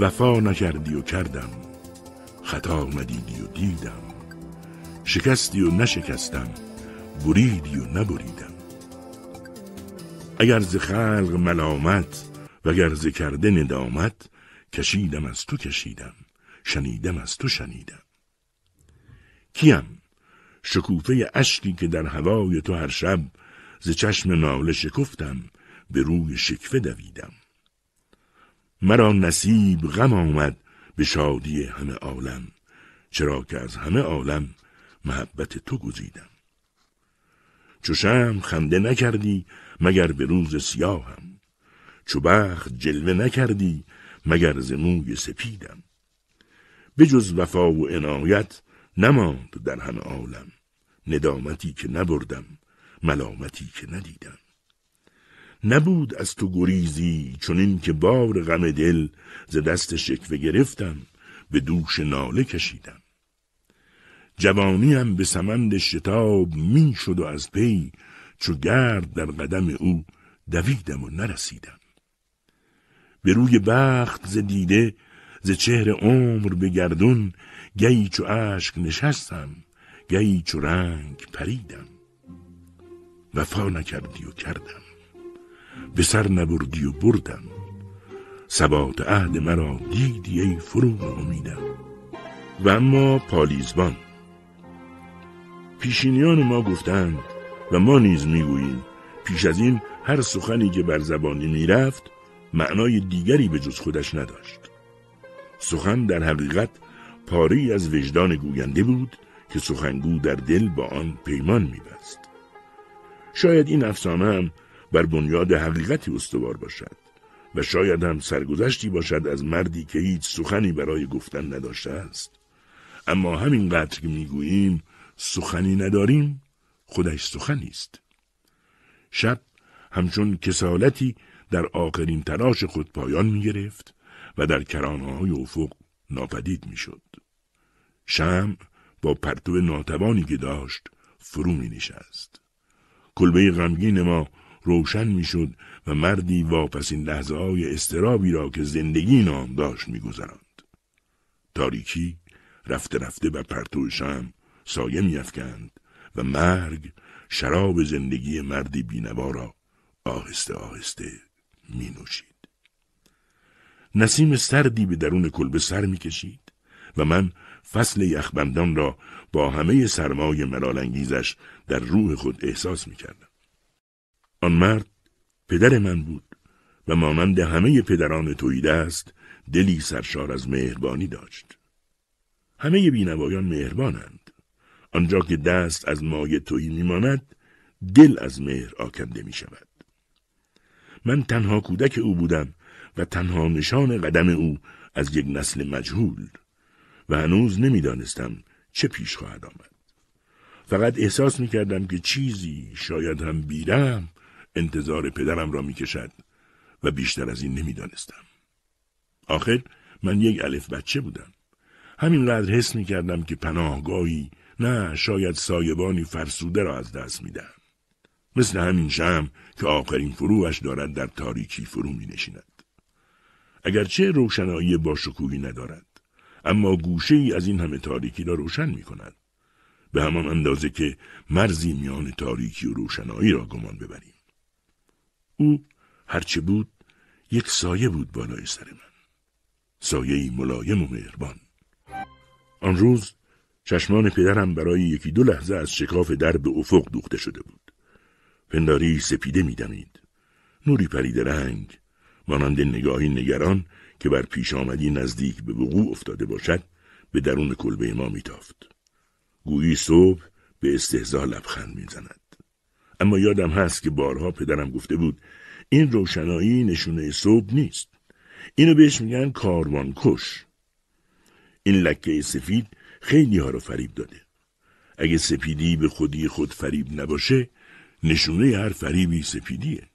وفا نکردی و کردم خطا ندیدی و دیدم شکستی و نشکستم بریدی و نبریدم اگر ز خلق ملامت وگر ز کرده ندامت کشیدم از تو کشیدم شنیدم از تو شنیدم کیم شکوفه اشکی که در هوای تو هر شب ز چشم ناله شکفتم به روی شکفه دویدم مرا نصیب غم آمد به شادی همه عالم چرا که از همه عالم محبت تو گزیدم چو شم خنده نکردی مگر به روز سیاهم چو بخت جلوه نکردی مگر ز موی سپیدم بجز وفا و عنایت نماند در همه عالم ندامتی که نبردم ملامتی که ندیدم نبود از تو گریزی چون که بار غم دل ز دست شکوه گرفتم به دوش ناله کشیدم جوانیم به سمند شتاب می شد و از پی چو گرد در قدم او دویدم و نرسیدم به روی بخت ز دیده ز چهر عمر به گردون گی چو اشک نشستم گی چو رنگ پریدم وفا نکردی و کردم به سر نبردی و بردم ثبات عهد مرا دیدی ای فرو امیدم و اما پالیزبان پیشینیان ما گفتند و ما نیز میگوییم پیش از این هر سخنی که بر زبانی میرفت معنای دیگری به جز خودش نداشت سخن در حقیقت پاری از وجدان گوینده بود که سخنگو در دل با آن پیمان میبست شاید این افسانه هم بر بنیاد حقیقتی استوار باشد و شاید هم سرگذشتی باشد از مردی که هیچ سخنی برای گفتن نداشته است اما همینقدر که میگوییم سخنی نداریم خودش سخنی است شب همچون کسالتی در آخرین تراش خود پایان میگرفت و در کرانه های افق ناپدید میشد شد. شم با پرتو ناتوانی که داشت فرو می نشست. کلبه غمگین ما روشن میشد و مردی این لحظه های استرابی را که زندگی نام داشت میگذراند تاریکی رفته رفته به پرتو شم سایه افکند و مرگ شراب زندگی مردی بینوا را آهسته آهسته می نوشید. نسیم سردی به درون کلبه سر می کشید و من فصل یخبندان را با همه سرمای انگیزش در روح خود احساس می کردم. آن مرد پدر من بود و مانند همه پدران تویده است دلی سرشار از مهربانی داشت. همه بینوایان مهربانند. آنجا که دست از مای تویی میماند دل از مهر آکنده می شود. من تنها کودک او بودم و تنها نشان قدم او از یک نسل مجهول و هنوز نمیدانستم چه پیش خواهد آمد. فقط احساس می کردم که چیزی شاید هم بیرم انتظار پدرم را میکشد و بیشتر از این نمیدانستم. آخر من یک الف بچه بودم. همینقدر حس می کردم که پناهگاهی نه شاید سایبانی فرسوده را از دست می دهم مثل همین شم که آخرین فروش دارد در تاریکی فرو می نشیند. اگرچه روشنایی با شکوهی ندارد. اما گوشه ای از این همه تاریکی را روشن می کند. به همان اندازه که مرزی میان تاریکی و روشنایی را گمان ببریم. او هرچه بود یک سایه بود بالای سر من سایه ملایم و مهربان آن روز چشمان پدرم برای یکی دو لحظه از شکاف در به افق دوخته شده بود پنداری سپیده میدمید نوری پرید رنگ مانند نگاهی نگران که بر پیش آمدی نزدیک به وقوع افتاده باشد به درون کلبه ما میتافت گویی صبح به استهزا لبخند میزند اما یادم هست که بارها پدرم گفته بود این روشنایی نشونه صبح نیست اینو بهش میگن کاروان کش این لکه سفید خیلی ها رو فریب داده اگه سپیدی به خودی خود فریب نباشه نشونه هر فریبی سپیدیه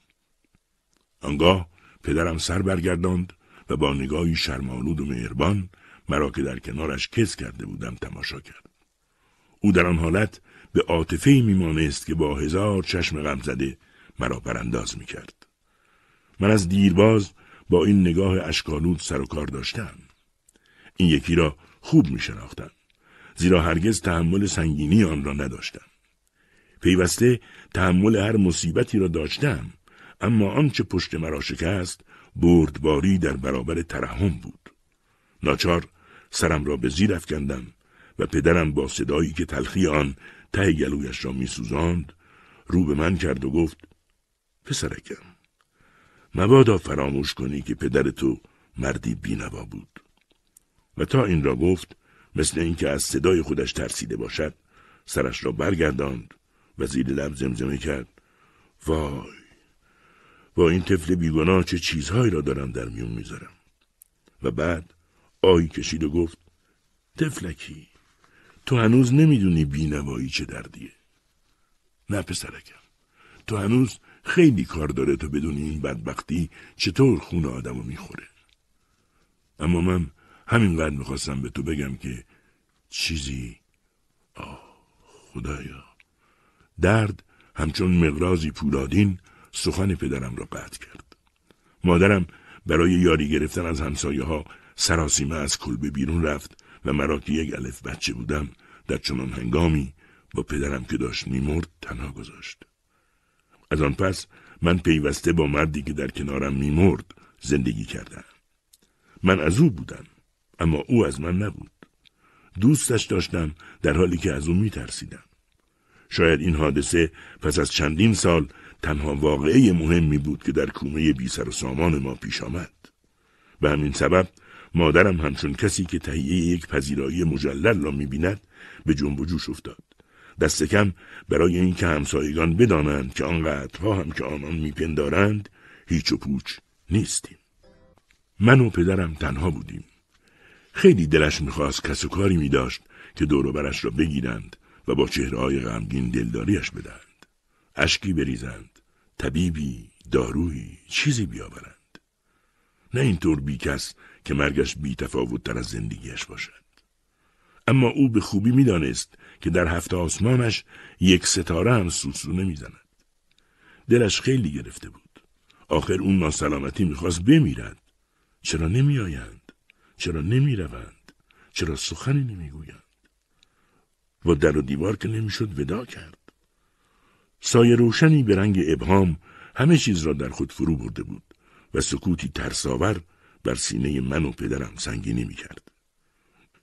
آنگاه پدرم سر برگرداند و با نگاهی شرمالود و مهربان مرا که در کنارش کس کرده بودم تماشا کرد او در آن حالت به عاطفه میمانست که با هزار چشم غم زده مرا برانداز میکرد. من از دیرباز با این نگاه اشکالود سر و کار داشتم. این یکی را خوب میشناختم. زیرا هرگز تحمل سنگینی آن را نداشتم. پیوسته تحمل هر مصیبتی را داشتم اما آنچه پشت مرا شکست بردباری در برابر ترحم بود. ناچار سرم را به زیر افکندم و پدرم با صدایی که تلخی آن ته گلویش را میسوزاند رو به من کرد و گفت پسرکم مبادا فراموش کنی که پدر تو مردی بینوا بود و تا این را گفت مثل اینکه از صدای خودش ترسیده باشد سرش را برگرداند و زیر لب زمزمه کرد وای با این طفل بیگناه چه چیزهایی را دارم در میون میذارم و بعد آی کشید و گفت تفلکی تو هنوز نمیدونی بینوایی چه دردیه نه پسرکم تو هنوز خیلی کار داره تا بدونی این بدبختی چطور خون آدمو میخوره اما من همینقدر میخواستم به تو بگم که چیزی آه خدایا درد همچون مقرازی پولادین سخن پدرم را قطع کرد مادرم برای یاری گرفتن از همسایه ها سراسیمه از کلبه بیرون رفت و مرا که یک الف بچه بودم در چنان هنگامی با پدرم که داشت میمرد تنها گذاشت از آن پس من پیوسته با مردی که در کنارم میمرد زندگی کردم من از او بودم اما او از من نبود دوستش داشتم در حالی که از او میترسیدم شاید این حادثه پس از چندین سال تنها واقعه مهمی بود که در کومه بی سر و سامان ما پیش آمد. به همین سبب مادرم همچون کسی که تهیه یک پذیرایی مجلل را میبیند به جنب و جوش افتاد دست کم برای اینکه همسایگان بدانند که آنقدرها هم که آنان میپندارند هیچ و پوچ نیستیم من و پدرم تنها بودیم خیلی دلش میخواست کس و کاری میداشت که دور برش را بگیرند و با چهرههای غمگین دلداریش بدهند اشکی بریزند طبیبی دارویی چیزی بیاورند نه اینطور بیکس که مرگش بی تفاوت تر از زندگیش باشد. اما او به خوبی میدانست که در هفته آسمانش یک ستاره هم نمی میزند. دلش خیلی گرفته بود. آخر اون ناسلامتی میخواست بمیرد. چرا نمیآیند؟ چرا روند؟ چرا سخنی نمیگویند؟ و در و دیوار که نمیشد ودا کرد. سایه روشنی به رنگ ابهام همه چیز را در خود فرو برده بود و سکوتی ترساور بر سینه من و پدرم سنگینی میکرد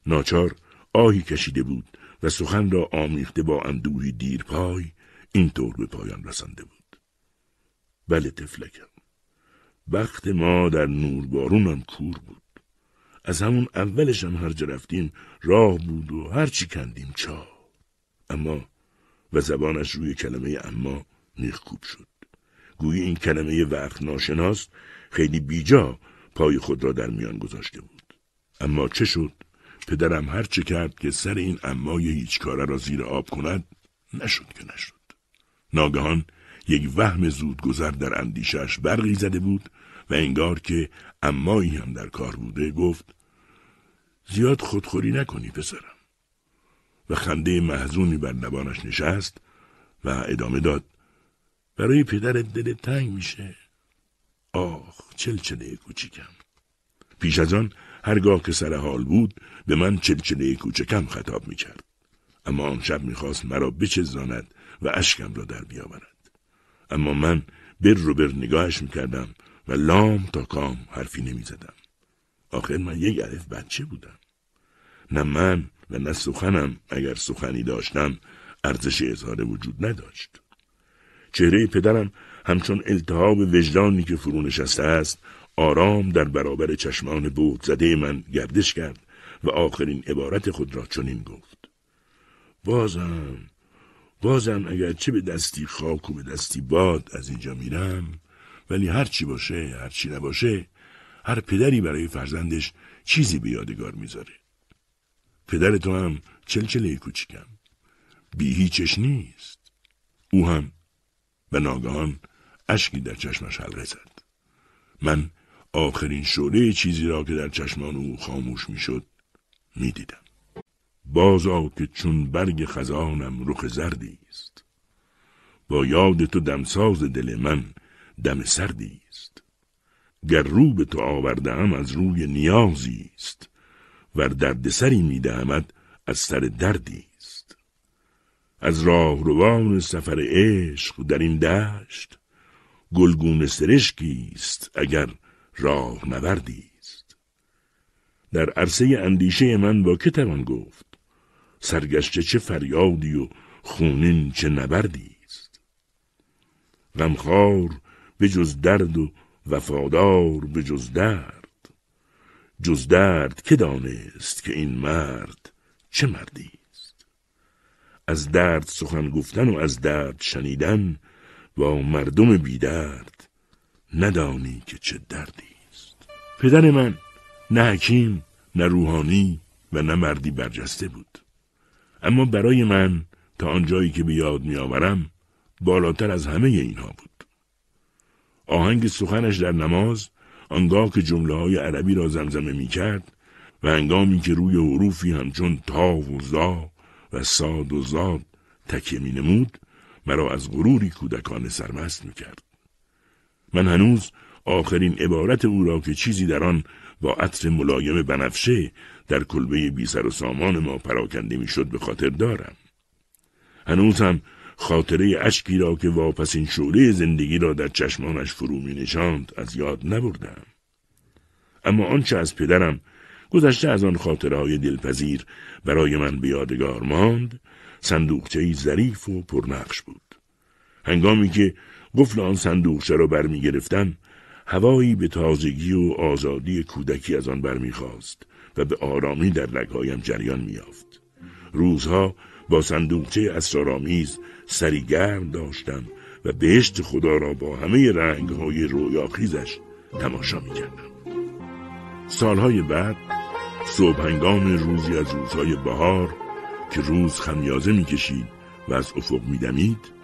ناچار آهی کشیده بود و سخن را آمیخته با اندوهی دیرپای اینطور به پایان رسانده بود. بله تفلکم. وقت ما در نوربارونم کور بود. از همون اولش هم هر جا رفتیم راه بود و هر چی کندیم چا. اما و زبانش روی کلمه اما میخکوب شد. گویی این کلمه وقت ناشناست خیلی بیجا پای خود را در میان گذاشته بود اما چه شد پدرم هر چه کرد که سر این امای هیچ کاره را زیر آب کند نشد که نشد ناگهان یک وهم زودگذر در اندیشش برقی زده بود و انگار که امایی هم در کار بوده گفت زیاد خودخوری نکنی پسرم و خنده محزونی بر لبانش نشست و ادامه داد برای پدرت دل تنگ میشه آخ چلچله کوچیکم پیش از آن هرگاه که سر حال بود به من چلچله کوچکم خطاب می کرد. اما آن شب میخواست مرا بچزاند و اشکم را در بیاورد. اما من بر رو بر نگاهش میکردم و لام تا کام حرفی زدم. آخر من یک عرف بچه بودم. نه من و نه سخنم اگر سخنی داشتم ارزش اظهار وجود نداشت. چهره پدرم همچون التهاب وجدانی که فرو نشسته است آرام در برابر چشمان بود زده من گردش کرد و آخرین عبارت خود را چنین گفت بازم بازم اگر چه به دستی خاک و به دستی باد از اینجا میرم ولی هر چی باشه هر چی نباشه هر پدری برای فرزندش چیزی به یادگار میذاره پدر تو هم چلچله کوچیکم بی هیچش نیست او هم و ناگهان اشکی در چشمش حلقه زد من آخرین شعله چیزی را که در چشمان او خاموش میشد میدیدم بازا که چون برگ خزانم رخ زردی است با یاد تو دمساز دل من دم سردی است گر رو به تو از روی نیازی است و دردسری میدهمد از سر دردی است از راه روان سفر عشق در این دشت گلگون سرشکی است اگر راه نوردی است در عرصه اندیشه من با که توان گفت سرگشته چه فریادی و خونین چه نبردی است غمخوار به جز درد و وفادار به جز درد جز درد که دانست که این مرد چه مردی است از درد سخن گفتن و از درد شنیدن با مردم درد ندانی که چه دردی پدر من نه حکیم نه روحانی و نه مردی برجسته بود اما برای من تا آنجایی که به یاد میآورم بالاتر از همه اینها بود آهنگ سخنش در نماز آنگاه که جمله های عربی را زمزمه می کرد و انگامی که روی حروفی همچون تا و زا و ساد و زاد تکیه می نمود مرا از غروری کودکان سرمست می کرد. من هنوز آخرین عبارت او را که چیزی در آن با عطر ملایم بنفشه در کلبه بی سر و سامان ما پراکنده شد به خاطر دارم هنوز هم خاطره اشکی را که این شعله زندگی را در چشمانش فرو می نشاند از یاد نبردم اما آنچه از پدرم گذشته از آن خاطره های دلپذیر برای من به یادگار ماند صندوقچه ظریف و پرنقش بود هنگامی که قفل آن صندوقچه را برمیگرفتم گرفتم هوایی به تازگی و آزادی کودکی از آن برمیخواست و به آرامی در لگهایم جریان میافت روزها با صندوقچه اسرارآمیز سری گرم داشتم و بهشت خدا را با همه رنگهای رویاخیزش تماشا میکردم سالهای بعد صبح هنگام روزی از روزهای بهار که روز خمیازه میکشید و از افق میدمید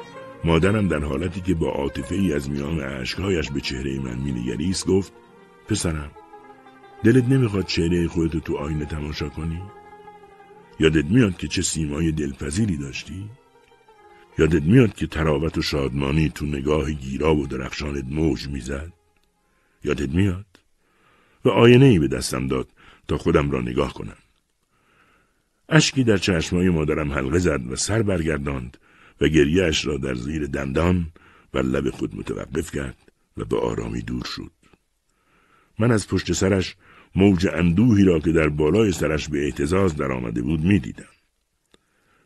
مادرم در حالتی که با عاطفه ای از میان اشکهایش به چهره من مینگریست گفت پسرم دلت نمیخواد چهره خودتو تو آینه تماشا کنی؟ یادت میاد که چه سیمای دلپذیری داشتی؟ یادت میاد که تراوت و شادمانی تو نگاه گیرا و درخشانت موج میزد؟ یادت میاد؟ و آینه ای به دستم داد تا خودم را نگاه کنم. اشکی در چشمای مادرم حلقه زد و سر برگرداند و گریهاش را در زیر دندان و لب خود متوقف کرد و به آرامی دور شد. من از پشت سرش موج اندوهی را که در بالای سرش به اعتزاز در آمده بود می دیدم.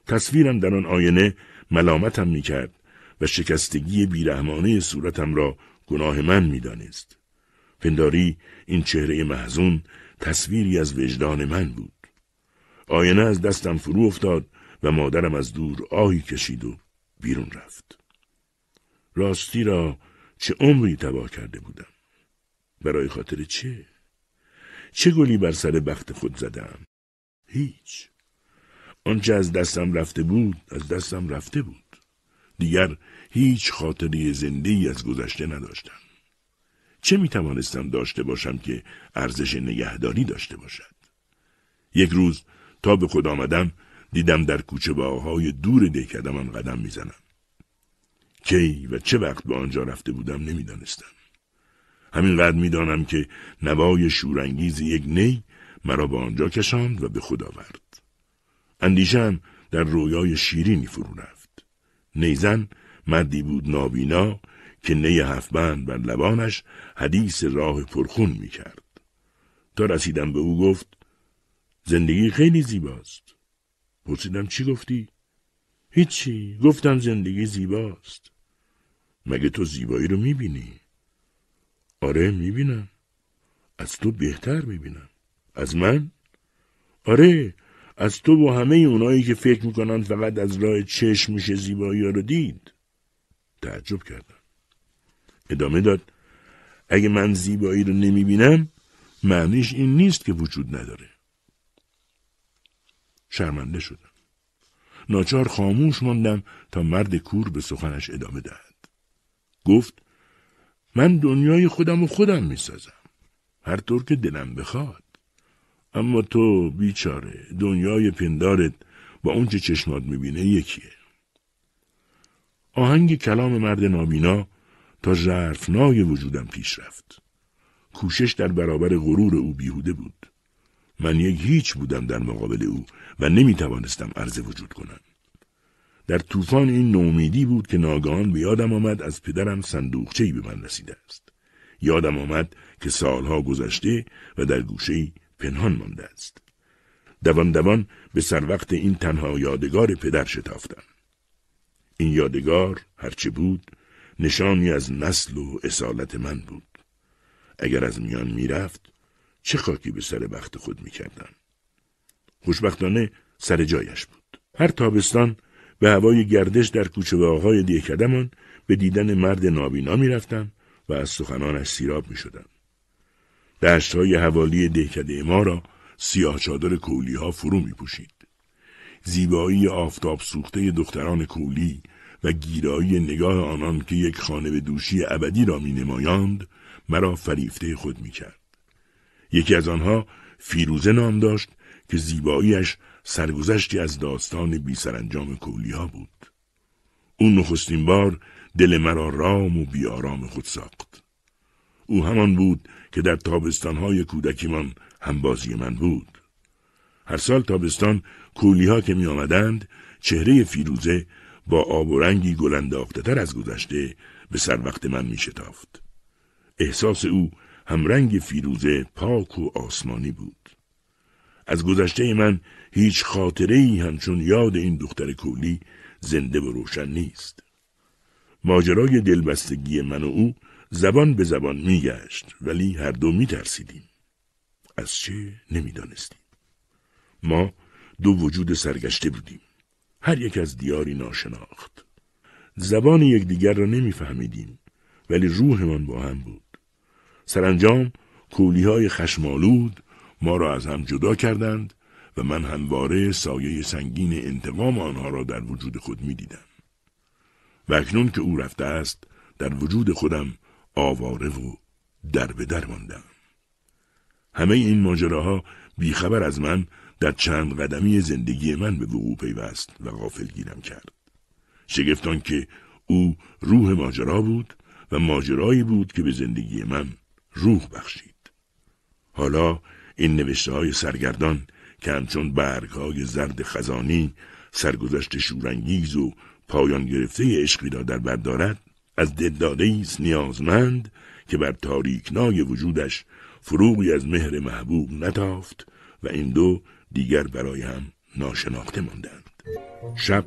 تصویرم در آن آینه ملامتم می کرد و شکستگی بیرحمانه صورتم را گناه من می دانست. پنداری این چهره محزون تصویری از وجدان من بود. آینه از دستم فرو افتاد و مادرم از دور آهی کشید و بیرون رفت راستی را چه عمری تباه کرده بودم برای خاطر چه چه گلی بر سر بخت خود زدم هیچ آنچه از دستم رفته بود از دستم رفته بود دیگر هیچ خاطری زنده ای از گذشته نداشتم چه می توانستم داشته باشم که ارزش نگهداری داشته باشد یک روز تا به خود آمدم دیدم در کوچه باهای دور هم قدم میزنم کی و چه وقت به آنجا رفته بودم نمیدانستم همینقدر میدانم که نوای شورانگیز یک نی مرا به آنجا کشاند و به خود آورد اندیشم در رویای شیرینی فرو رفت نیزن مردی بود نابینا که نی هفتبند بر لبانش حدیث راه پرخون می کرد. تا رسیدم به او گفت زندگی خیلی زیباست. پرسیدم چی گفتی؟ هیچی گفتم زندگی زیباست مگه تو زیبایی رو میبینی؟ آره میبینم از تو بهتر میبینم از من؟ آره از تو و همه اونایی که فکر میکنن فقط از راه چشم میشه زیبایی رو دید تعجب کردم ادامه داد اگه من زیبایی رو نمیبینم معنیش این نیست که وجود نداره شرمنده شدم. ناچار خاموش ماندم تا مرد کور به سخنش ادامه دهد. گفت من دنیای خودم و خودم می سازم. هر طور که دلم بخواد. اما تو بیچاره دنیای پندارت با اونچه چشمات میبینه یکیه. آهنگ کلام مرد نابینا تا ژرفنای وجودم پیش رفت. کوشش در برابر غرور او بیهوده بود. من یک هیچ بودم در مقابل او و نمی توانستم عرض وجود کنم. در طوفان این نومیدی بود که ناگان به یادم آمد از پدرم صندوقچه‌ای به من رسیده است. یادم آمد که سالها گذشته و در گوشه‌ای پنهان مانده است. دوان دوان به سر وقت این تنها یادگار پدر شتافتم. این یادگار هرچه بود نشانی از نسل و اصالت من بود. اگر از میان میرفت چه خاکی به سر بخت خود میکردن. خوشبختانه سر جایش بود. هر تابستان به هوای گردش در کوچه و آقای دیکدمان به دیدن مرد نابینا رفتم و از سخنانش سیراب می شدم. دشت های حوالی دهکده ما را سیاه چادر کولی ها فرو می پوشید. زیبایی آفتاب سوخته دختران کولی و گیرایی نگاه آنان که یک خانه به دوشی ابدی را می نمایاند مرا فریفته خود می کرد. یکی از آنها فیروزه نام داشت که زیباییش سرگذشتی از داستان بی سرانجام ها بود. او نخستین بار دل مرا رام و بیارام خود ساخت. او همان بود که در تابستانهای من همبازی من بود. هر سال تابستان ها که می آمدند چهره فیروزه با آب و رنگی گلنداخته تر از گذشته به سر وقت من می شتافت. احساس او همرنگ فیروزه پاک و آسمانی بود. از گذشته من هیچ خاطره ای همچون یاد این دختر کولی زنده و روشن نیست. ماجرای دلبستگی من و او زبان به زبان میگشت ولی هر دو میترسیدیم. از چه نمیدانستیم. ما دو وجود سرگشته بودیم. هر یک از دیاری ناشناخت. زبان یکدیگر را نمیفهمیدیم ولی روحمان با هم بود. سرانجام کولی های خشمالود ما را از هم جدا کردند و من همواره سایه سنگین انتقام آنها را در وجود خود می دیدم. و اکنون که او رفته است در وجود خودم آواره و در به در همه این ماجراها بیخبر از من در چند قدمی زندگی من به وقوع پیوست و غافل گیرم کرد. شگفتان که او روح ماجرا بود و ماجرایی بود که به زندگی من روح بخشید. حالا این نوشته های سرگردان که همچون برگ های زرد خزانی سرگذشت شورانگیز و پایان گرفته عشقی را در بر دارد از دلداده است نیازمند که بر تاریکنای وجودش فروغی از مهر محبوب نتافت و این دو دیگر برای هم ناشناخته ماندند شب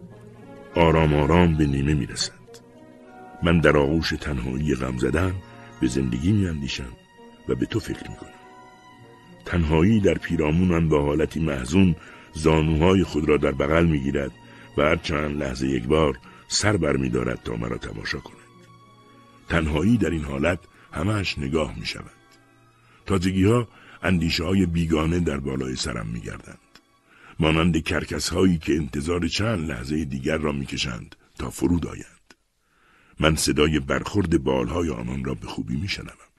آرام آرام به نیمه می رسد. من در آغوش تنهایی غم زدن به زندگی می و به تو فکر میکنم تنهایی در پیرامونم با حالتی محزون زانوهای خود را در بغل میگیرد و هر چند لحظه یک بار سر بر می دارد تا مرا تماشا کند تنهایی در این حالت همهش نگاه می شود تازگی ها اندیشه های بیگانه در بالای سرم می گردند مانند کرکس هایی که انتظار چند لحظه دیگر را می کشند تا فرود آیند من صدای برخورد بالهای آنان را به خوبی می شنوم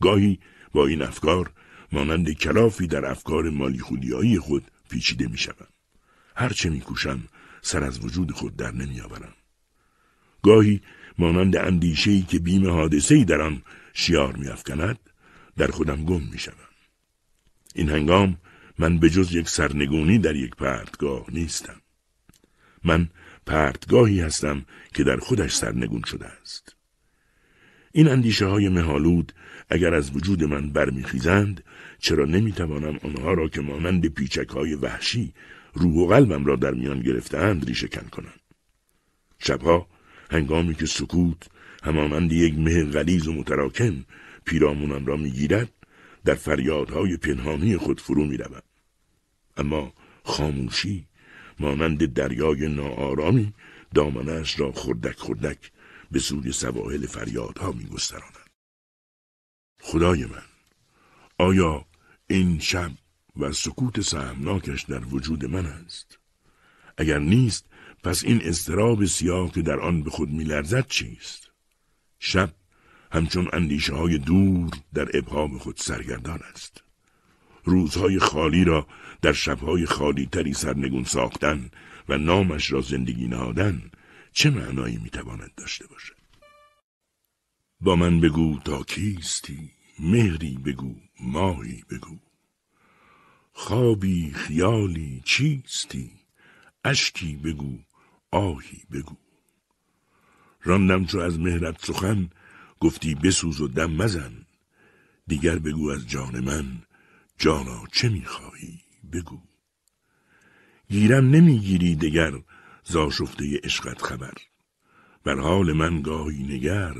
گاهی با این افکار مانند کلافی در افکار مالی خودیایی خود پیچیده می شدم. هرچه می سر از وجود خود در نمی آورم. گاهی مانند اندیشهی که بیم حادثهی در آن شیار می افکند در خودم گم می این هنگام من به جز یک سرنگونی در یک پرتگاه نیستم. من پرتگاهی هستم که در خودش سرنگون شده است. این اندیشه های مهالود اگر از وجود من برمیخیزند چرا نمیتوانم آنها را که مانند پیچک های وحشی روح و قلبم را در میان گرفتهاند ریشه کن کنم شبها هنگامی که سکوت همانند یک مه غلیز و متراکم پیرامونم را میگیرد در فریادهای پنهانی خود فرو میروم اما خاموشی مانند دریای ناآرامی دامنش را خردک خردک به سوی سواحل فریادها میگستراند خدای من آیا این شب و سکوت سهمناکش در وجود من است اگر نیست پس این استراب سیاه که در آن به خود میلرزد چیست شب همچون اندیشه های دور در ابهام خود سرگردان است روزهای خالی را در شبهای خالی تری سرنگون ساختن و نامش را زندگی نهادن چه معنایی میتواند داشته باشد با من بگو تا کیستی مهری بگو ماهی بگو خوابی خیالی چیستی اشکی بگو آهی بگو راندم چو از مهرت سخن گفتی بسوز و دم مزن دیگر بگو از جان من جانا چه میخواهی بگو گیرم نمیگیری دگر زاشفته عشقت خبر بر حال من گاهی نگر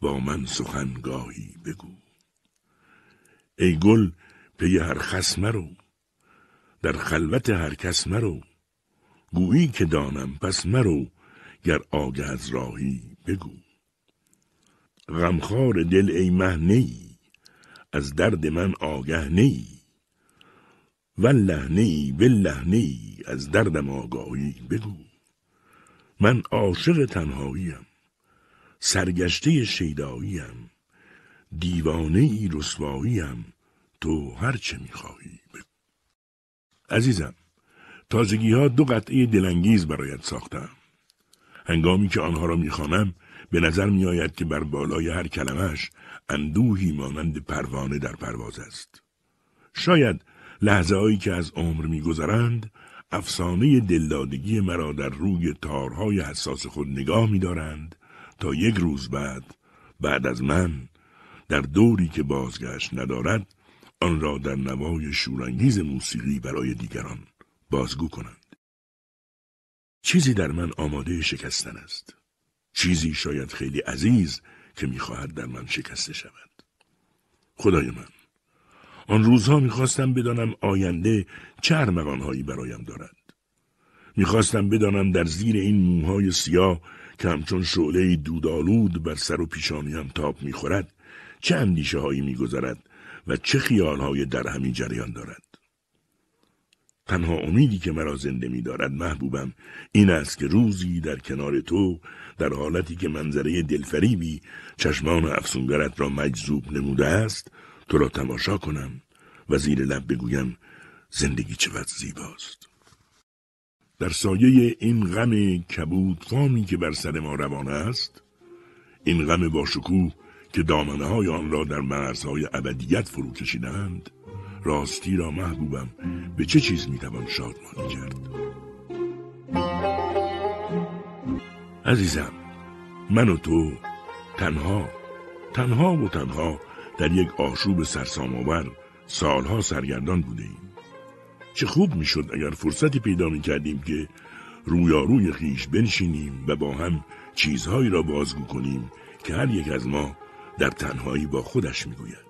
با من سخن گاهی بگو ای گل پی هر خس مرو در خلوت هر کس مرو گویی که دانم پس مرو گر آگه از راهی بگو غمخوار دل ای مه از درد من آگه نی و نی و نی از دردم آگاهی بگو من عاشق تنهاییم سرگشته شیداییم دیوانه ای هم تو هر چه میخواهی عزیزم تازگی ها دو قطعه دلانگیز برایت ساختم هنگامی که آنها را میخوانم به نظر میآید که بر بالای هر کلمهش اندوهی مانند پروانه در پرواز است شاید لحظه هایی که از عمر میگذرند افسانه دلدادگی مرا در روی تارهای حساس خود نگاه میدارند تا یک روز بعد بعد از من در دوری که بازگشت ندارد آن را در نوای شورانگیز موسیقی برای دیگران بازگو کنند چیزی در من آماده شکستن است چیزی شاید خیلی عزیز که میخواهد در من شکسته شود خدای من آن روزها میخواستم بدانم آینده چه ارمغانهایی برایم دارد میخواستم بدانم در زیر این موهای سیاه که همچون شعله دودآلود بر سر و پیشانیم تاب میخورد چه اندیشه هایی میگذرد و چه های در همین جریان دارد تنها امیدی که مرا زنده می دارد محبوبم این است که روزی در کنار تو در حالتی که منظره دلفریبی چشمان افسونگرت را مجذوب نموده است تو را تماشا کنم و زیر لب بگویم زندگی چقدر زیباست در سایه این غم کبود فامی که بر سر ما روان است این غم با شکوه که دامنه های آن را در مرزهای ابدیت فرو کشیدند راستی را محبوبم به چه چیز میتوان شادمانی کرد عزیزم من و تو تنها تنها و تنها در یک آشوب سرسامآور سالها سرگردان بوده ایم. چه خوب میشد اگر فرصتی پیدا می کردیم که رویاروی خیش بنشینیم و با هم چیزهایی را بازگو کنیم که هر یک از ما در تنهایی با خودش میگوید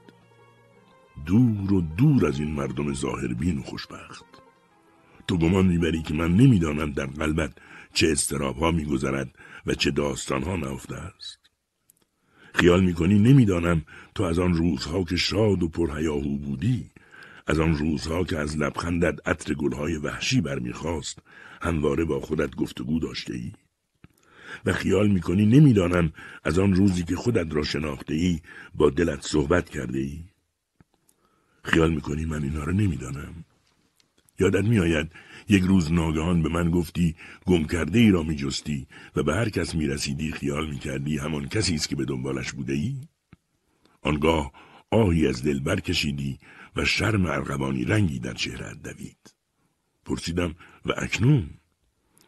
دور و دور از این مردم ظاهربین و خوشبخت تو گمان میبری که من نمیدانم در قلبت چه ها میگذرد و چه ها نهفته است خیال میکنی نمیدانم تو از آن روزها که شاد و پرهیاهو بودی از آن روزها که از لبخندت عطر گلهای وحشی برمیخواست همواره با خودت گفتگو داشته ای؟ و خیال میکنی نمیدانم از آن روزی که خودت را شناخته ای با دلت صحبت کرده ای؟ خیال میکنی من اینها را نمیدانم یادت میآید یک روز ناگهان به من گفتی گم کرده ای را میجستی و به هر کس میرسیدی خیال میکردی همان کسی است که به دنبالش بوده ای؟ آنگاه آهی از دل برکشیدی و شرم ارغوانی رنگی در چهره دوید پرسیدم و اکنون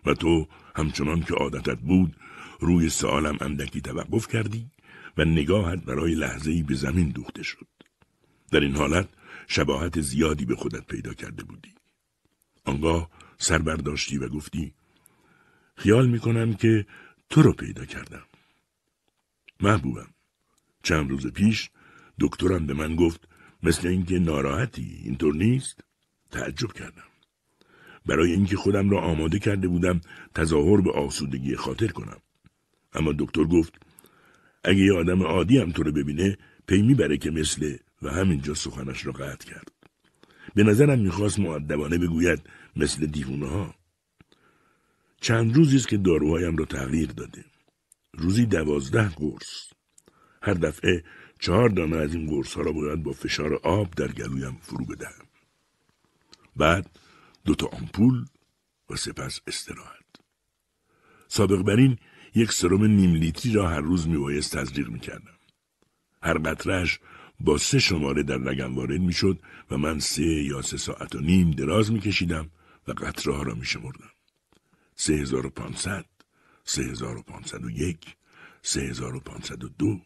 و تو همچنان که عادتت بود روی سالم اندکی توقف کردی و نگاهت برای ای به زمین دوخته شد. در این حالت شباهت زیادی به خودت پیدا کرده بودی. آنگاه سر برداشتی و گفتی خیال می کنم که تو رو پیدا کردم. محبوبم چند روز پیش دکترم به من گفت مثل اینکه ناراحتی اینطور نیست تعجب کردم برای اینکه خودم را آماده کرده بودم تظاهر به آسودگی خاطر کنم اما دکتر گفت اگه یه آدم عادی هم تو رو ببینه پی میبره که مثل و همینجا سخنش را قطع کرد به نظرم میخواست معدبانه بگوید مثل دیوونه ها چند روزی است که داروهایم را تغییر داده روزی دوازده قرص هر دفعه چهار دانه از این قرص ها را باید با فشار آب در گلویم فرو بدهم بعد تا آمپول و سپس استراحت سابق بر این یک سرم نیم لیتری را هر روز میبایست تزریق میکردم هر قطرهش با سه شماره در رگم وارد میشد و من سه یا سه ساعت و نیم دراز میکشیدم و قطره ها را میشمردم سه هزار و پانصد سه هزار و و یک سه هزار و و دو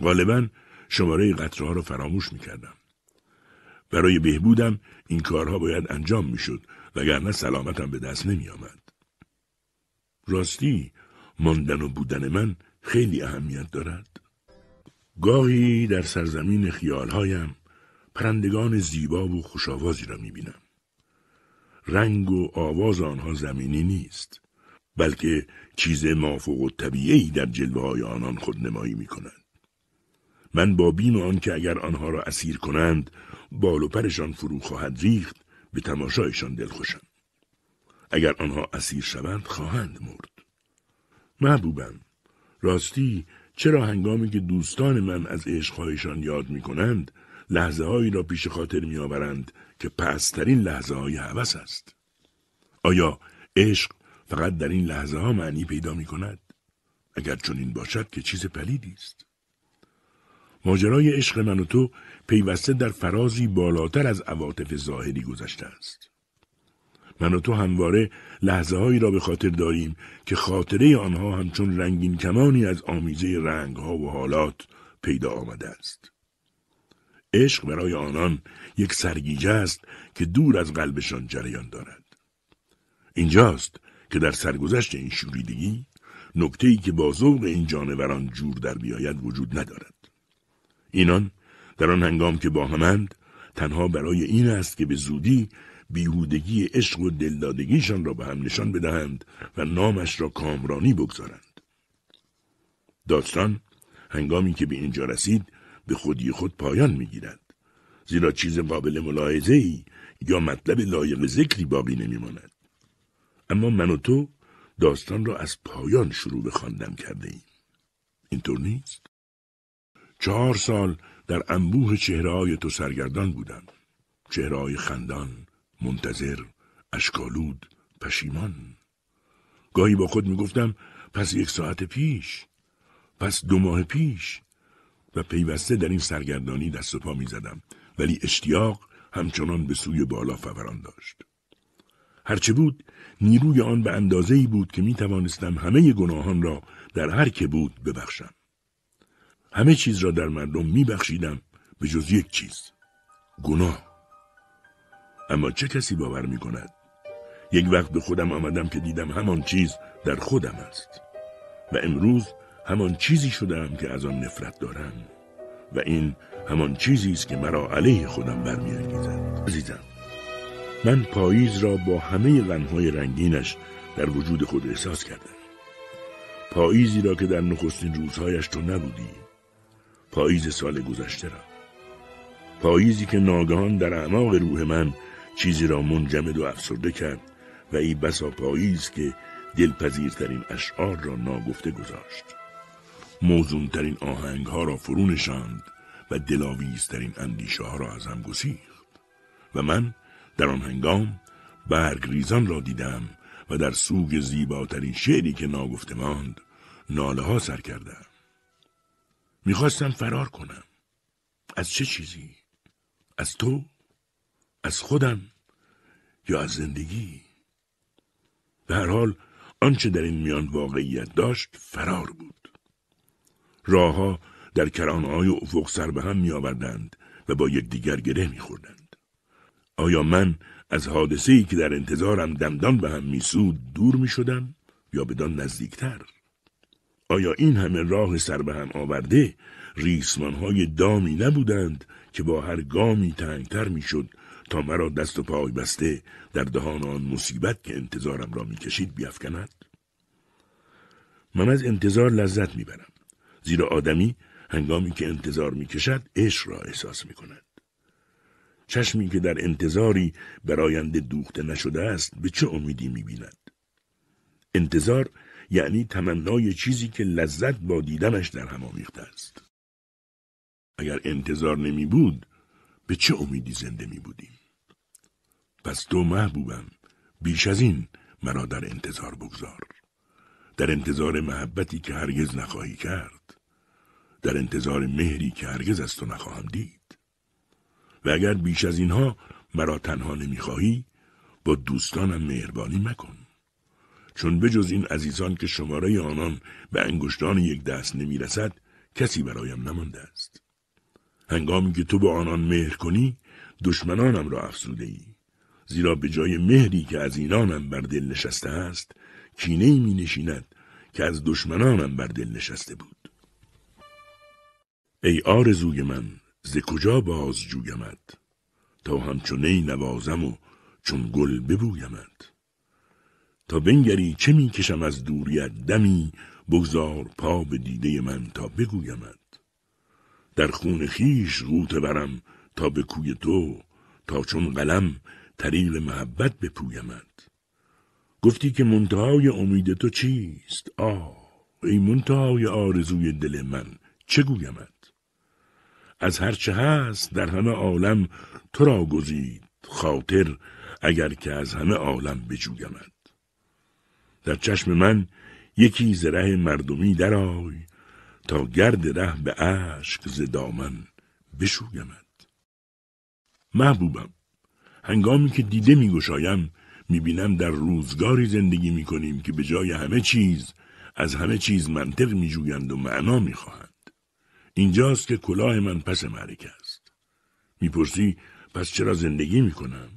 غالبا شماره قطره ها را فراموش میکردم برای بهبودم این کارها باید انجام میشد وگرنه سلامتم به دست نمی آمد. راستی ماندن و بودن من خیلی اهمیت دارد. گاهی در سرزمین خیالهایم پرندگان زیبا و خوشاوازی را می بینم. رنگ و آواز آنها زمینی نیست بلکه چیز مافوق و طبیعی در جلوه های آنان خودنمایی می کنند. من با بیم آن که اگر آنها را اسیر کنند بال و پرشان فرو خواهد ریخت به تماشایشان دلخوشم اگر آنها اسیر شوند خواهند مرد محبوبم راستی چرا هنگامی که دوستان من از عشقهایشان یاد می کنند لحظه هایی را پیش خاطر می آورند که پسترین لحظه های حوث است آیا عشق فقط در این لحظه ها معنی پیدا می کند؟ اگر چنین باشد که چیز پلیدی است ماجرای عشق من و تو پیوسته در فرازی بالاتر از عواطف ظاهری گذشته است. من و تو همواره لحظه هایی را به خاطر داریم که خاطره آنها همچون رنگین کمانی از آمیزه رنگ ها و حالات پیدا آمده است. عشق برای آنان یک سرگیجه است که دور از قلبشان جریان دارد. اینجاست که در سرگذشت این شوریدگی نکته ای که با ذوق این جانوران جور در بیاید وجود ندارد. اینان در آن هنگام که با همند تنها برای این است که به زودی بیهودگی عشق و دلدادگیشان را به هم نشان بدهند و نامش را کامرانی بگذارند داستان هنگامی که به اینجا رسید به خودی خود پایان میگیرد زیرا چیز قابل ملاحظه ای یا مطلب لایق ذکری باقی نمیماند اما من و تو داستان را از پایان شروع به خواندن کرده ایم اینطور نیست چهار سال در انبوه چهره تو سرگردان بودم. چهره خندان، منتظر، اشکالود، پشیمان. گاهی با خود می گفتم پس یک ساعت پیش، پس دو ماه پیش و پیوسته در این سرگردانی دست و پا زدم. ولی اشتیاق همچنان به سوی بالا فوران داشت. هرچه بود نیروی آن به اندازه ای بود که می توانستم همه گناهان را در هر که بود ببخشم. همه چیز را در مردم میبخشیدم به جز یک چیز گناه اما چه کسی باور می کند؟ یک وقت به خودم آمدم که دیدم همان چیز در خودم است و امروز همان چیزی شدم که از آن نفرت دارم و این همان چیزی است که مرا علیه خودم برمیانگیزد عزیزم من پاییز را با همه غنهای رنگینش در وجود خود احساس کردم پاییزی را که در نخستین روزهایش تو نبودی پاییز سال گذشته را پاییزی که ناگهان در اعماق روح من چیزی را منجمد و افسرده کرد و ای بسا پاییز که دلپذیرترین اشعار را ناگفته گذاشت موزونترین آهنگ ها را فرو نشاند و دلاویزترین اندیشه ها را از هم گسیخت و من در آن هنگام برگ ریزان را دیدم و در سوگ زیباترین شعری که ناگفته ماند ناله ها سر کردم میخواستم فرار کنم از چه چیزی؟ از تو؟ از خودم؟ یا از زندگی؟ به هر حال آنچه در این میان واقعیت داشت فرار بود راهها در کرانهای های افق سر به هم می آوردند و با یکدیگر گره می خوردند. آیا من از حادثه ای که در انتظارم دمدان به هم می دور می شدم یا بدان نزدیکتر؟ آیا این همه راه سر به هم آورده ریسمان های دامی نبودند که با هر گامی تنگتر میشد تا مرا دست و پای بسته در دهان آن مصیبت که انتظارم را کشید بیفکند؟ من از انتظار لذت میبرم زیرا آدمی هنگامی که انتظار میکشد عشق را احساس کند چشمی که در انتظاری براینده دوخته نشده است به چه امیدی بیند؟ انتظار یعنی تمنای چیزی که لذت با دیدنش در هم آمیخته است. اگر انتظار نمی بود به چه امیدی زنده می بودیم؟ پس تو محبوبم بیش از این مرا در انتظار بگذار. در انتظار محبتی که هرگز نخواهی کرد. در انتظار مهری که هرگز از تو نخواهم دید. و اگر بیش از اینها مرا تنها نمیخواهی با دوستانم مهربانی مکن. چون بجز این عزیزان که شماره آنان به انگشتان یک دست نمی کسی برایم نمانده است. هنگامی که تو به آنان مهر کنی دشمنانم را افسوده ای. زیرا به جای مهری که از اینانم بر دل نشسته است کینه ای می نشیند که از دشمنانم بر دل نشسته بود. ای آرزوی من ز کجا باز جویمد تا همچون نوازم و چون گل ببویمد تا بنگری چه میکشم از دوریت دمی بگذار پا به دیده من تا بگویمت در خون خیش روت برم تا به کوی تو تا چون قلم طریق محبت بپویمت گفتی که منتهای امید تو چیست آه ای منتهای آرزوی دل من چه گویمت از هرچه هست در همه عالم تو را گزید خاطر اگر که از همه عالم بجویمت در چشم من یکی زره مردمی درآی تا گرد ره به اشک ز دامن بشویمد محبوبم هنگامی که دیده میگشایم میبینم در روزگاری زندگی میکنیم که به جای همه چیز از همه چیز منطق میجویند و معنا میخواهند اینجاست که کلاه من پس معرکه است میپرسی پس چرا زندگی میکنم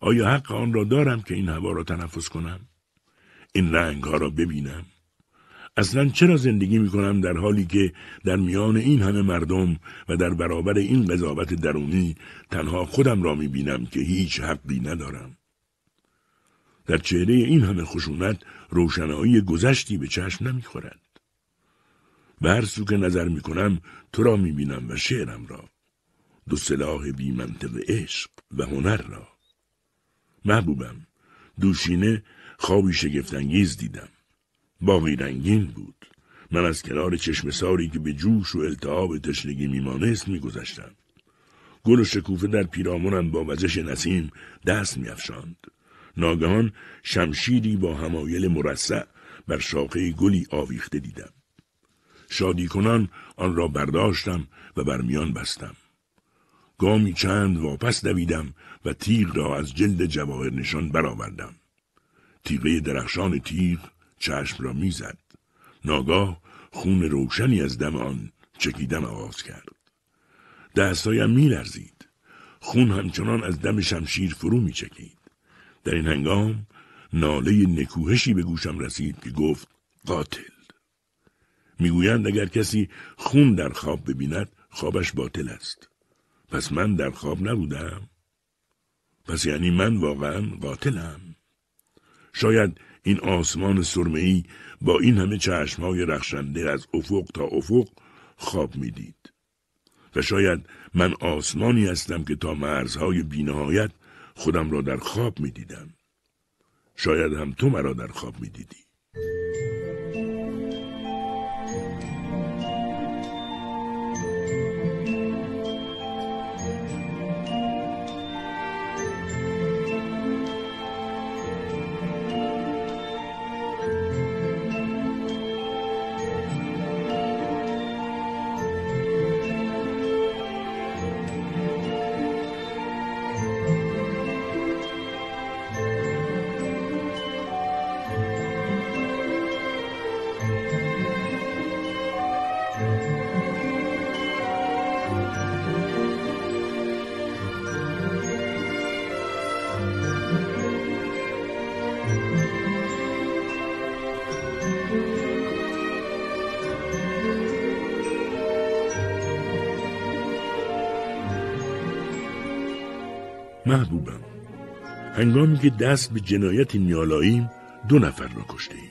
آیا حق آن را دارم که این هوا را تنفس کنم این رنگ ها را ببینم اصلا چرا زندگی می کنم در حالی که در میان این همه مردم و در برابر این قضاوت درونی تنها خودم را می بینم که هیچ حقی ندارم در چهره این همه خشونت روشنایی گذشتی به چشم نمی خورد به هر سو که نظر می کنم تو را می بینم و شعرم را دو سلاح بی عشق و هنر را محبوبم دوشینه خوابی شگفتانگیز دیدم باقی رنگین بود من از کنار چشم ساری که به جوش و التهاب تشنگی میمانست میگذشتم گل و شکوفه در پیرامونم با وزش نسیم دست میافشاند ناگهان شمشیری با همایل مرسع بر شاخه گلی آویخته دیدم شادی کنان آن را برداشتم و بر میان بستم گامی چند واپس دویدم و تیر را از جلد جواهر نشان برآوردم تیغه درخشان تیر چشم را میزد ناگاه خون روشنی از دم آن چکیدن آغاز کرد دستایم لرزید. خون همچنان از دم شمشیر فرو می چکید. در این هنگام ناله نکوهشی به گوشم رسید که گفت قاتل میگویند اگر کسی خون در خواب ببیند خوابش باطل است پس من در خواب نبودم پس یعنی من واقعا قاتلم شاید این آسمان سرمه‌ای با این همه چشمهای رخشنده از افق تا افق خواب میدید و شاید من آسمانی هستم که تا مرزهای بینهایت خودم را در خواب میدیدم شاید هم تو مرا در خواب میدیدی محبوبم هنگامی که دست به جنایت میالاییم دو نفر را کشته ایم.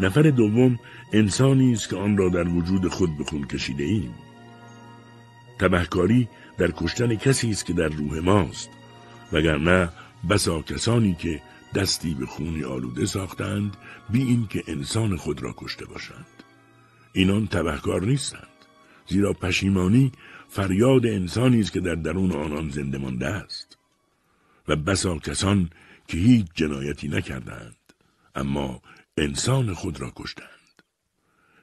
نفر دوم انسانی است که آن را در وجود خود به خون کشیده ایم. تبهکاری در کشتن کسی است که در روح ماست وگرنه بسا کسانی که دستی به خونی آلوده ساختند بی این که انسان خود را کشته باشند. اینان تبهکار نیستند زیرا پشیمانی فریاد انسانی است که در درون آنان زنده مانده است و بسا کسان که هیچ جنایتی نکردند اما انسان خود را کشتند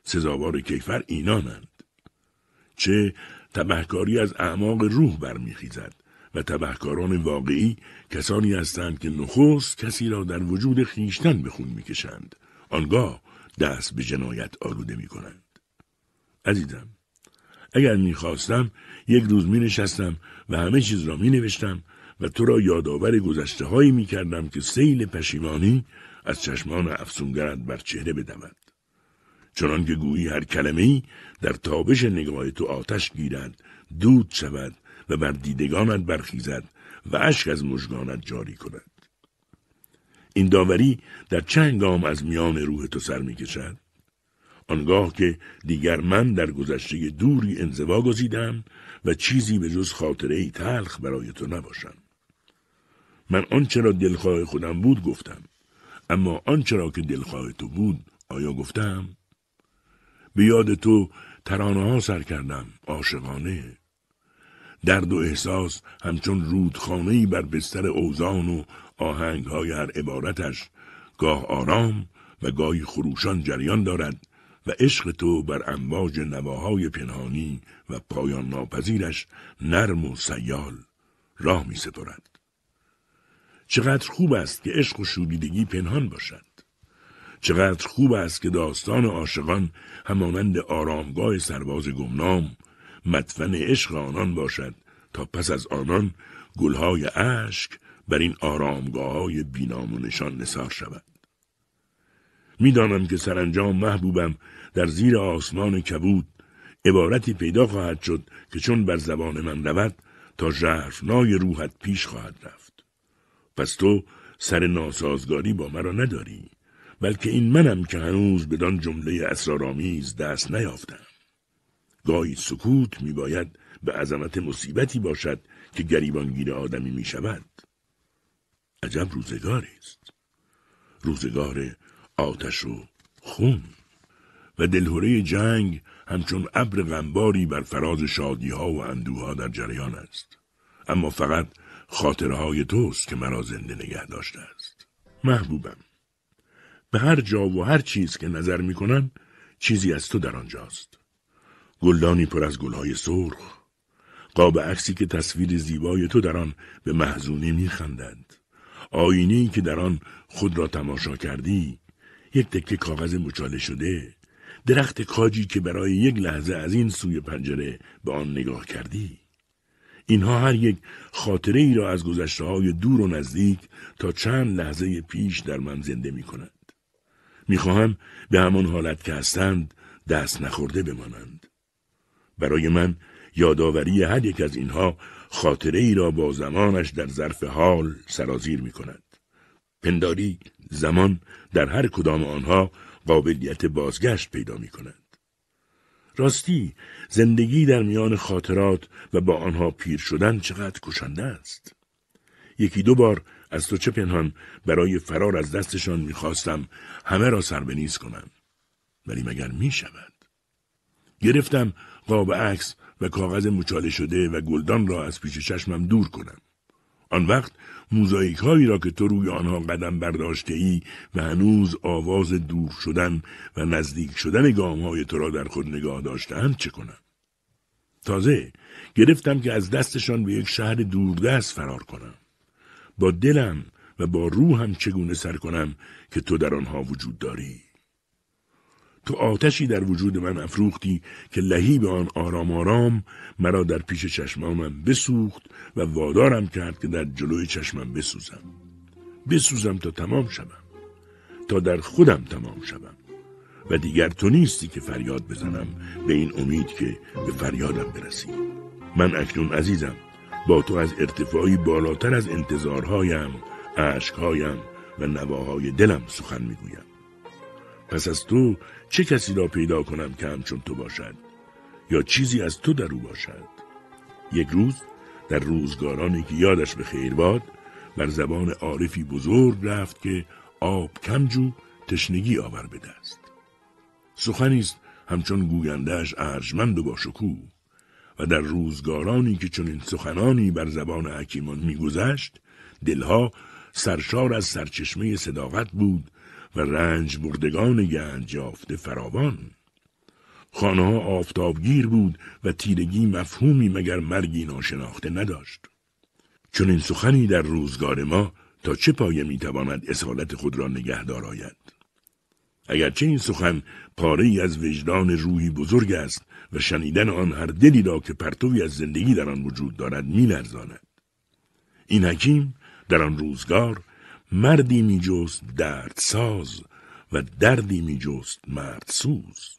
سزاوار کیفر اینانند چه تبهکاری از اعماق روح برمیخیزد و تبهکاران واقعی کسانی هستند که نخست کسی را در وجود خیشتن به خون میکشند آنگاه دست به جنایت آلوده میکنند عزیزم اگر میخواستم یک روز می نشستم و همه چیز را می نوشتم و تو را یادآور گذشته هایی می کردم که سیل پشیمانی از چشمان افسونگرت بر چهره بدمد چنان که گویی هر کلمه ای در تابش نگاه تو آتش گیرد، دود شود و بر دیدگانت برخیزد و اشک از مژگانت جاری کند. این داوری در چند گام از میان روح تو سر می آنگاه که دیگر من در گذشته دوری انزوا گزیدم و چیزی به جز خاطره ای تلخ برای تو نباشم من آنچه را دلخواه خودم بود گفتم اما آنچه را که دلخواه تو بود آیا گفتم به یاد تو ترانه ها سر کردم عاشقانه درد و احساس همچون رودخانهای بر بستر اوزان و آهنگ های هر عبارتش گاه آرام و گاهی خروشان جریان دارد و عشق تو بر امواج نواهای پنهانی و پایان ناپذیرش نرم و سیال راه می سپرد. چقدر خوب است که عشق و شوریدگی پنهان باشد. چقدر خوب است که داستان عاشقان همانند آرامگاه سرباز گمنام مدفن عشق آنان باشد تا پس از آنان گلهای اشک بر این آرامگاه های بینام و نشان نثار شود. میدانم که سرانجام محبوبم در زیر آسمان کبود عبارتی پیدا خواهد شد که چون بر زبان من رود تا نای روحت پیش خواهد رفت پس تو سر ناسازگاری با مرا نداری بلکه این منم که هنوز بدان جمله اسرارآمیز دست نیافتم گاهی سکوت میباید به عظمت مصیبتی باشد که گریبانگیر آدمی می شود. عجب روزگاری است. روزگار آتش و خون و دلهوره جنگ همچون ابر غنباری بر فراز شادی ها و اندوها در جریان است اما فقط خاطرهای توست که مرا زنده نگه داشته است محبوبم به هر جا و هر چیز که نظر می چیزی از تو در آنجاست گلدانی پر از گلهای سرخ قاب عکسی که تصویر زیبای تو در آن به محزونی میخندد آینی که در آن خود را تماشا کردی یک تکه کاغذ مچاله شده درخت کاجی که برای یک لحظه از این سوی پنجره به آن نگاه کردی اینها هر یک خاطره ای را از گذشته های دور و نزدیک تا چند لحظه پیش در من زنده می کند. می خواهم به همان حالت که هستند دست نخورده بمانند. برای من یادآوری هر یک از اینها خاطره ای را با زمانش در ظرف حال سرازیر می کند. پنداری زمان در هر کدام آنها قابلیت بازگشت پیدا می کند. راستی زندگی در میان خاطرات و با آنها پیر شدن چقدر کشنده است. یکی دو بار از تو چه پنهان برای فرار از دستشان میخواستم همه را سر نیز کنم. ولی مگر می شود. گرفتم قاب عکس و کاغذ مچاله شده و گلدان را از پیش چشمم دور کنم. آن وقت موزاییک هایی را که تو روی آنها قدم برداشته ای و هنوز آواز دور شدن و نزدیک شدن گام های تو را در خود نگاه داشتهاند چه کنم؟ تازه گرفتم که از دستشان به یک شهر دوردست فرار کنم. با دلم و با روحم چگونه سر کنم که تو در آنها وجود داری؟ تو آتشی در وجود من افروختی که به آن آرام آرام مرا در پیش چشمانم بسوخت و وادارم کرد که در جلوی چشمم بسوزم بسوزم تا تمام شوم تا در خودم تمام شوم و دیگر تو نیستی که فریاد بزنم به این امید که به فریادم برسی من اکنون عزیزم با تو از ارتفاعی بالاتر از انتظارهایم عشقهایم و نواهای دلم سخن میگویم پس از تو چه کسی را پیدا کنم که همچون تو باشد یا چیزی از تو در او باشد یک روز در روزگارانی که یادش به خیر باد بر زبان عارفی بزرگ رفت که آب کمجو تشنگی آور به دست سخنی است همچون گوگندهش ارجمند و باشکو و در روزگارانی که چنین سخنانی بر زبان حکیمان میگذشت دلها سرشار از سرچشمه صداقت بود و رنج بردگان گنج یافته فراوان خانه ها آفتابگیر بود و تیرگی مفهومی مگر مرگی ناشناخته نداشت چون این سخنی در روزگار ما تا چه پایه میتواند اصالت خود را نگه داراید اگرچه این سخن پاره ای از وجدان روحی بزرگ است و شنیدن آن هر دلی را که پرتوی از زندگی در آن وجود دارد میلرزاند این حکیم در آن روزگار مردی می جست ساز و دردی می جست سوز.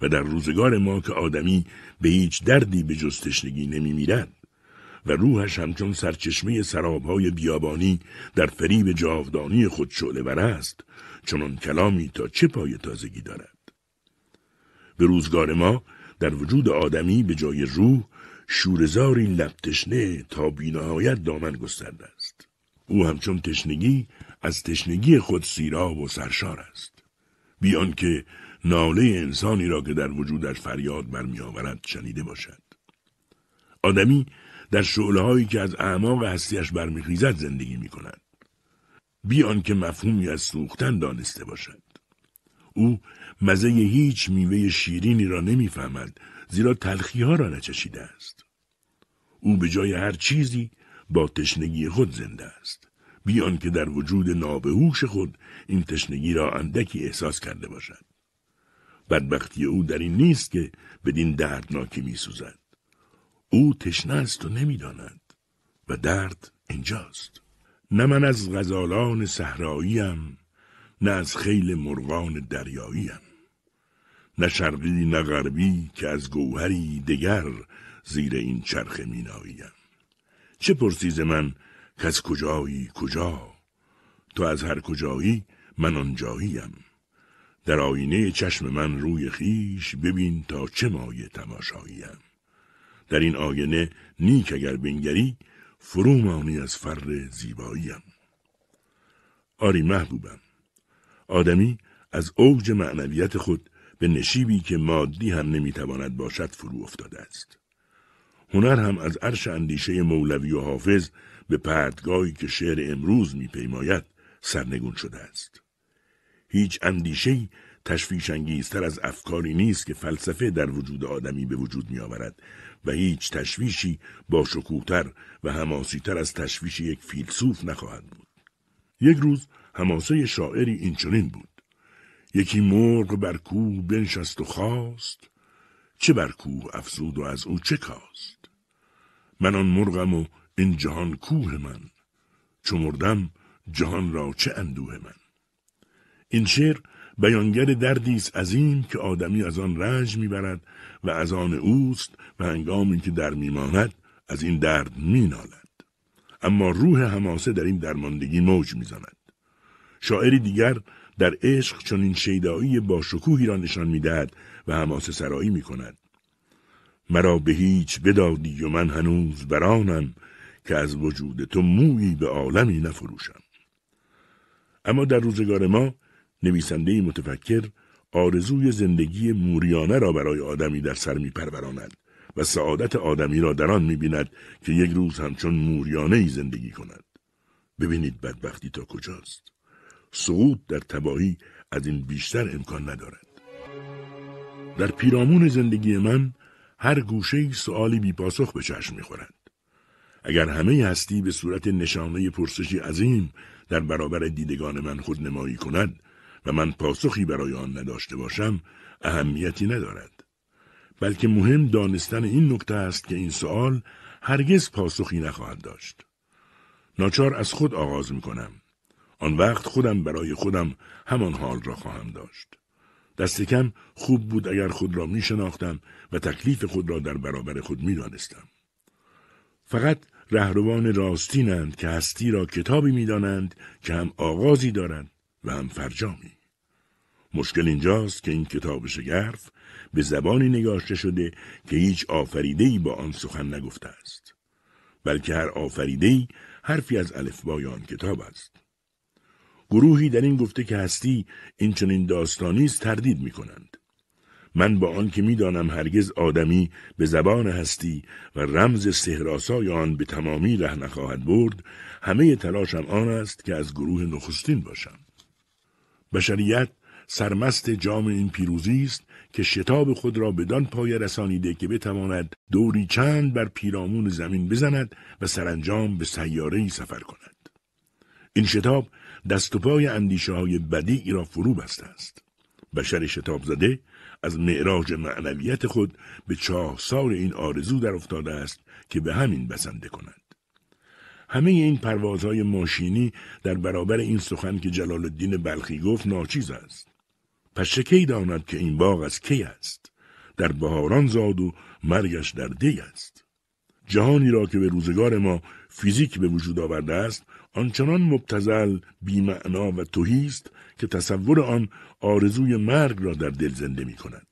و در روزگار ما که آدمی به هیچ دردی به جستشنگی نمی و روحش همچون سرچشمه سرابهای بیابانی در فریب جاودانی خود شعله است چنان کلامی تا چه پای تازگی دارد به روزگار ما در وجود آدمی به جای روح شورزاری لبتشنه تا بینهایت دامن گسترده او همچون تشنگی از تشنگی خود سیراب و سرشار است. بیان که ناله انسانی را که در وجودش فریاد آورد شنیده باشد. آدمی در شعله هایی که از اعماق هستیش برمیخیزد زندگی می کند. بیان که مفهومی از سوختن دانسته باشد. او مزه هیچ میوه شیرینی را نمیفهمد زیرا تلخی ها را نچشیده است. او به جای هر چیزی با تشنگی خود زنده است بیان که در وجود نابهوش خود این تشنگی را اندکی احساس کرده باشد بدبختی او در این نیست که بدین دردناکی می سوزد. او تشنه است و نمیداند و درد اینجاست نه من از غزالان صحراییم نه از خیل مرغان دریاییم نه شرقی نه غربی که از گوهری دیگر زیر این چرخ میناییم چه پرسیز من که از کجایی کجا تو از هر کجایی من آنجاییم در آینه چشم من روی خیش ببین تا چه مایه تماشاییم در این آینه نیک اگر بنگری فرو مانی از فر زیباییم آری محبوبم آدمی از اوج معنویت خود به نشیبی که مادی هم نمیتواند باشد فرو افتاده است هنر هم از عرش اندیشه مولوی و حافظ به پردگاهی که شعر امروز میپیماید سرنگون شده است. هیچ اندیشه تشویش انگیزتر از افکاری نیست که فلسفه در وجود آدمی به وجود می آورد و هیچ تشویشی با شکوتر و هماسیتر از تشویش یک فیلسوف نخواهد بود. یک روز هماسه شاعری اینچنین بود. یکی مرغ بر کوه بنشست و خواست چه بر کوه افزود و از او چه کاست من آن مرغم و این جهان کوه من چو مردم جهان را چه اندوه من این شعر بیانگر دردی است این که آدمی از آن رنج میبرد و از آن اوست و هنگامی که در میماند از این درد مینالد اما روح حماسه در این درماندگی موج میزند شاعری دیگر در عشق این شیدایی با شکوهی را نشان میدهد و حماسه سرایی میکند مرا به هیچ بدادی و من هنوز برانم که از وجود تو مویی به عالمی نفروشم اما در روزگار ما نویسنده متفکر آرزوی زندگی موریانه را برای آدمی در سر پروراند و سعادت آدمی را در آن میبیند که یک روز همچون موریانه ای زندگی کند ببینید بدبختی تا کجاست سقوط در تباهی از این بیشتر امکان ندارد در پیرامون زندگی من هر گوشه ای سوالی بی پاسخ به چشم میخورد. اگر همه هستی به صورت نشانه پرسشی عظیم در برابر دیدگان من خود نمایی کند و من پاسخی برای آن نداشته باشم اهمیتی ندارد. بلکه مهم دانستن این نکته است که این سوال هرگز پاسخی نخواهد داشت. ناچار از خود آغاز می کنم. آن وقت خودم برای خودم همان حال را خواهم داشت. دست کم خوب بود اگر خود را می شناختم و تکلیف خود را در برابر خود می دانستم. فقط رهروان راستینند که هستی را کتابی می دانند که هم آغازی دارند و هم فرجامی. مشکل اینجاست که این کتاب شگرف به زبانی نگاشته شده که هیچ آفریدهی با آن سخن نگفته است. بلکه هر آفریدهی حرفی از الفبای آن کتاب است. گروهی در این گفته که هستی این چنین داستانی است تردید می کنند. من با آنکه میدانم هرگز آدمی به زبان هستی و رمز سهراسای آن به تمامی ره نخواهد برد همه تلاشم آن است که از گروه نخستین باشم بشریت سرمست جام این پیروزی است که شتاب خود را بدان پای رسانیده که بتواند دوری چند بر پیرامون زمین بزند و سرانجام به سیاره سفر کند این شتاب دست و پای اندیشه های بدی را فرو بسته است بشر شتاب زده از معراج معنویت خود به سار این آرزو در افتاده است که به همین بسنده کند. همه این پروازهای ماشینی در برابر این سخن که جلال الدین بلخی گفت ناچیز است. پس کی داند که این باغ از کی است؟ در بهاران زاد و مرگش در دی است. جهانی را که به روزگار ما فیزیک به وجود آورده است آنچنان مبتزل بیمعنا و توهی است که تصور آن آرزوی مرگ را در دل زنده می کند.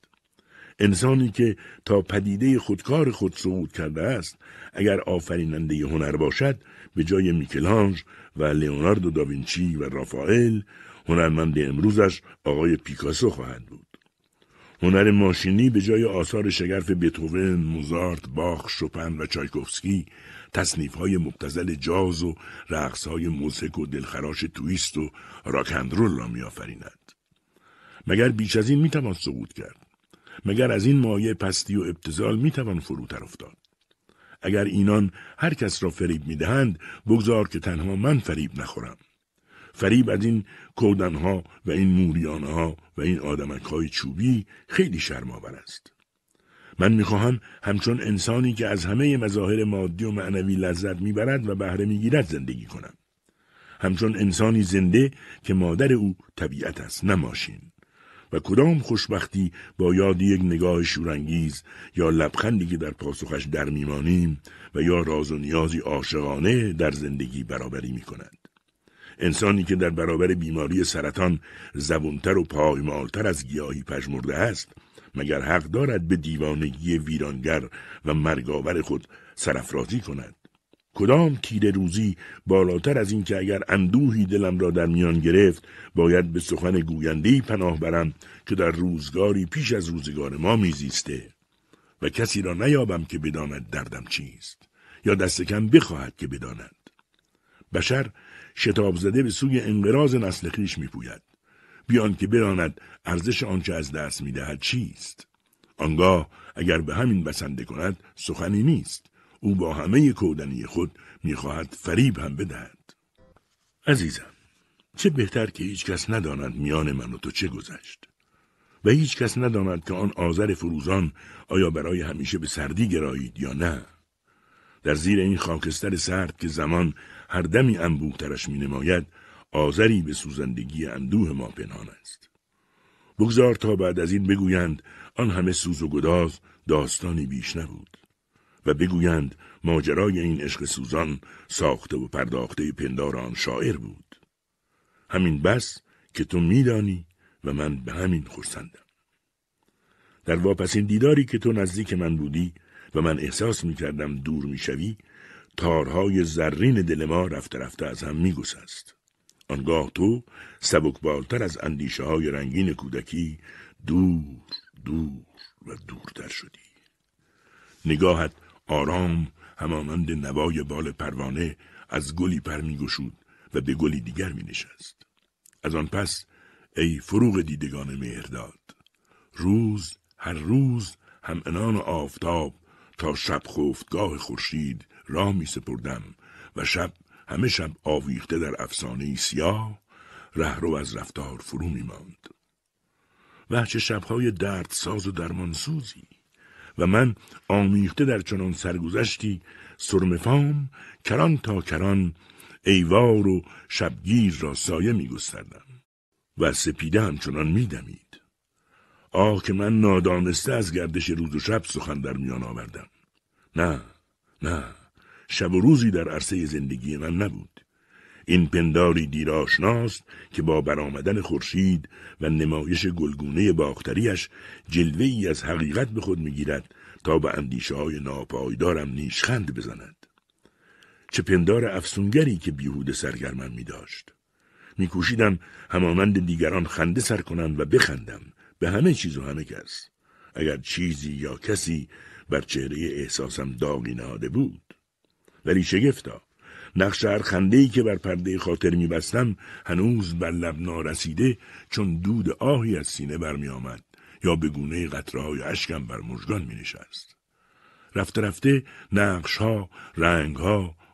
انسانی که تا پدیده خودکار خود صعود کرده است اگر آفریننده هنر باشد به جای میکلانج و لئوناردو داوینچی و رافائل هنرمند امروزش آقای پیکاسو خواهد بود هنر ماشینی به جای آثار شگرف بتوون، موزارت، باخ، شپن و چایکوفسکی تصنیف های مبتزل جاز و رقص های موسک و دلخراش تویست و راکندرول را آفریند مگر بیش از این میتوان سقوط کرد مگر از این مایه پستی و ابتزال میتوان فروتر افتاد اگر اینان هر کس را فریب میدهند بگذار که تنها من فریب نخورم فریب از این کودنها و این موریانها و این آدمکهای چوبی خیلی شرمآور است من میخواهم همچون انسانی که از همه مظاهر مادی و معنوی لذت میبرد و بهره میگیرد زندگی کنم همچون انسانی زنده که مادر او طبیعت است نه ماشین و کدام خوشبختی با یاد یک نگاه شورانگیز یا لبخندی که در پاسخش در میمانیم و یا راز و نیازی عاشقانه در زندگی برابری می کند. انسانی که در برابر بیماری سرطان زبونتر و پایمالتر از گیاهی پژمرده است مگر حق دارد به دیوانگی ویرانگر و مرگاور خود سرفرازی کند کدام تیر روزی بالاتر از اینکه اگر اندوهی دلم را در میان گرفت باید به سخن گویندهی پناه برم که در روزگاری پیش از روزگار ما میزیسته و کسی را نیابم که بداند دردم چیست یا دست کم بخواهد که بداند بشر شتاب زده به سوی انقراض نسل خویش میپوید بیان که بداند ارزش آنچه از دست میدهد چیست آنگاه اگر به همین بسنده کند سخنی نیست او با همه کودنی خود میخواهد فریب هم بدهد عزیزم چه بهتر که هیچ کس نداند میان من و تو چه گذشت و هیچ کس نداند که آن آذر فروزان آیا برای همیشه به سردی گرایید یا نه در زیر این خاکستر سرد که زمان هر دمی ترش می نماید آذری به سوزندگی اندوه ما پنهان است بگذار تا بعد از این بگویند آن همه سوز و گداز داستانی بیش نبود و بگویند ماجرای این عشق سوزان ساخته و پرداخته پندار آن شاعر بود همین بس که تو میدانی و من به همین خورسندم در واپسین دیداری که تو نزدیک من بودی و من احساس میکردم دور میشوی تارهای زرین دل ما رفته رفته از هم میگسست آنگاه تو سبک بالتر از اندیشه های رنگین کودکی دور دور و دورتر شدی نگاهت آرام همانند نوای بال پروانه از گلی پر میگشود و به گلی دیگر می نشست. از آن پس ای فروغ دیدگان مهرداد روز هر روز هم انان آفتاب تا شب خوفتگاه خورشید را می سپردم و شب همه شب آویخته در افسانه سیاه رهرو از رفتار فرو می ماند. وحش شبهای ساز و درمانسوزی و من آمیخته در چنان سرگذشتی سرمفام کران تا کران ایوار و شبگیر را سایه می گستردم و سپیده همچنان می دمید. آه که من نادانسته از گردش روز و شب سخن در میان آوردم. نه، نه، شب و روزی در عرصه زندگی من نبود. این پنداری دیراشناست که با برآمدن خورشید و نمایش گلگونه باختریش جلوه ای از حقیقت به خود میگیرد تا به اندیشه های ناپایدارم نیشخند بزند. چه پندار افسونگری که بیهود سرگرمم می داشت. می کوشیدم همانند دیگران خنده سر کنم و بخندم به همه چیز و همه کس. اگر چیزی یا کسی بر چهره احساسم داغی نهاده بود. ولی شگفتا نقش هر که بر پرده خاطر میبستم هنوز بر لب نارسیده چون دود آهی از سینه برمی آمد یا به گونه قطره های اشکم بر مژگان می نشست. رفته رفته نقش ها،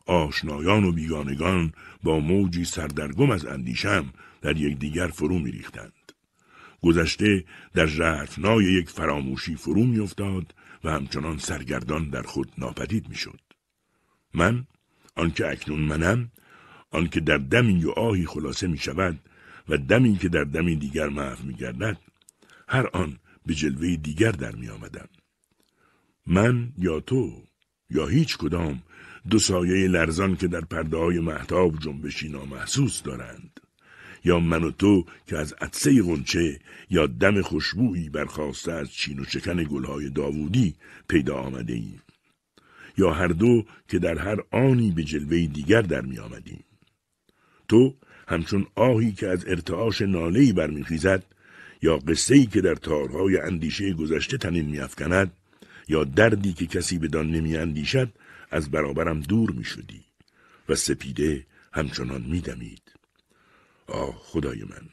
آشنایان و بیگانگان با موجی سردرگم از اندیشم در یکدیگر فرو می ریختند. گذشته در ژرفنای یک فراموشی فرو میافتاد و همچنان سرگردان در خود ناپدید میشد من آنکه اکنون منم آنکه در دمی و آهی خلاصه می شود و دمی که در دمی دیگر محو می گردد هر آن به جلوه دیگر در می من یا تو یا هیچ کدام دو سایه لرزان که در پرده های محتاب جنبشی نامحسوس دارند یا من و تو که از عدسه غنچه یا دم خوشبویی برخواسته از چین و شکن گلهای داوودی پیدا آمده ایم. یا هر دو که در هر آنی به جلوه دیگر در می آمدیم. تو همچون آهی که از ارتعاش نالهی برمیخیزد یا قصهی که در تارهای اندیشه گذشته تنین افکند یا دردی که کسی بدان اندیشد از برابرم دور میشدی و سپیده همچنان میدمید آه خدای من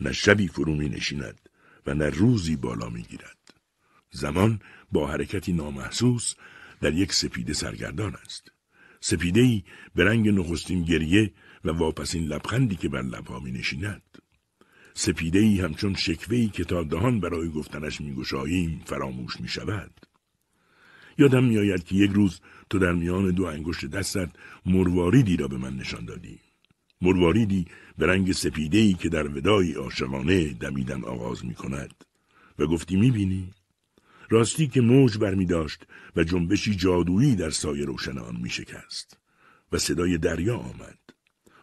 نه شبی فرو می نشیند و نه روزی بالا می گیرد. زمان با حرکتی نامحسوس در یک سپیده سرگردان است. سپیده ای به رنگ نخستین گریه و واپسین لبخندی که بر لبها می نشیند. سپیده ای همچون شکوه ای که تا دهان برای گفتنش می فراموش می شود. یادم می آید که یک روز تو در میان دو انگشت دستت مرواریدی را به من نشان دادی. مرواریدی به رنگ سپیده ای که در ودای آشوانه دمیدن آغاز می کند و گفتی می بینی راستی که موج برمی داشت و جنبشی جادویی در سایه روشن آن می شکست و صدای دریا آمد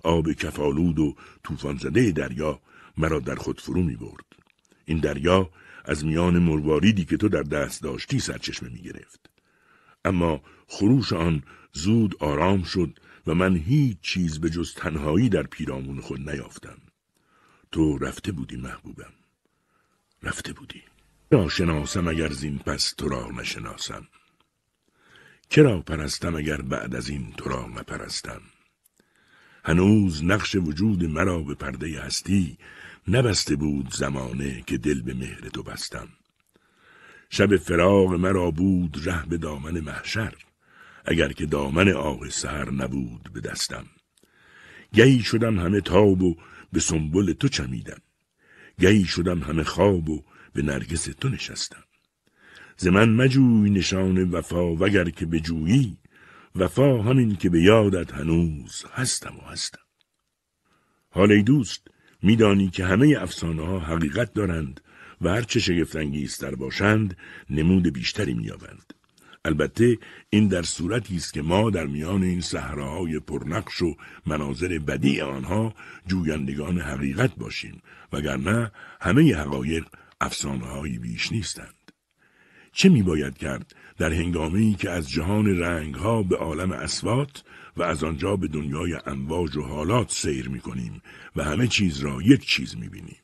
آب کفالود و طوفان زده دریا مرا در خود فرو می برد این دریا از میان مرواریدی که تو در دست داشتی سرچشمه می گرفت اما خروش آن زود آرام شد و من هیچ چیز به جز تنهایی در پیرامون خود نیافتم تو رفته بودی محبوبم رفته بودی را شناسم اگر زین پس تو را نشناسم کرا پرستم اگر بعد از این تو را نپرستم هنوز نقش وجود مرا به پرده هستی نبسته بود زمانه که دل به مهر تو بستم شب فراغ مرا بود ره به دامن محشر اگر که دامن آه سهر نبود به دستم گهی شدم همه تاب و به سنبل تو چمیدم گهی شدم همه خواب و به نرگس تو نشستم ز من مجوی نشان وفا وگر که به جویی وفا همین که به یادت هنوز هستم و هستم حال دوست میدانی که همه افسانه ها حقیقت دارند و هر چه شگفتانگیزتر باشند نمود بیشتری مییابند البته این در صورتی است که ما در میان این صحراهای پرنقش و مناظر بدی آنها جویندگان حقیقت باشیم وگرنه همه حقایق افسانههایی بیش نیستند چه باید کرد در هنگامی که از جهان رنگها به عالم اسوات و از آنجا به دنیای امواج و حالات سیر می کنیم و همه چیز را یک چیز بینیم.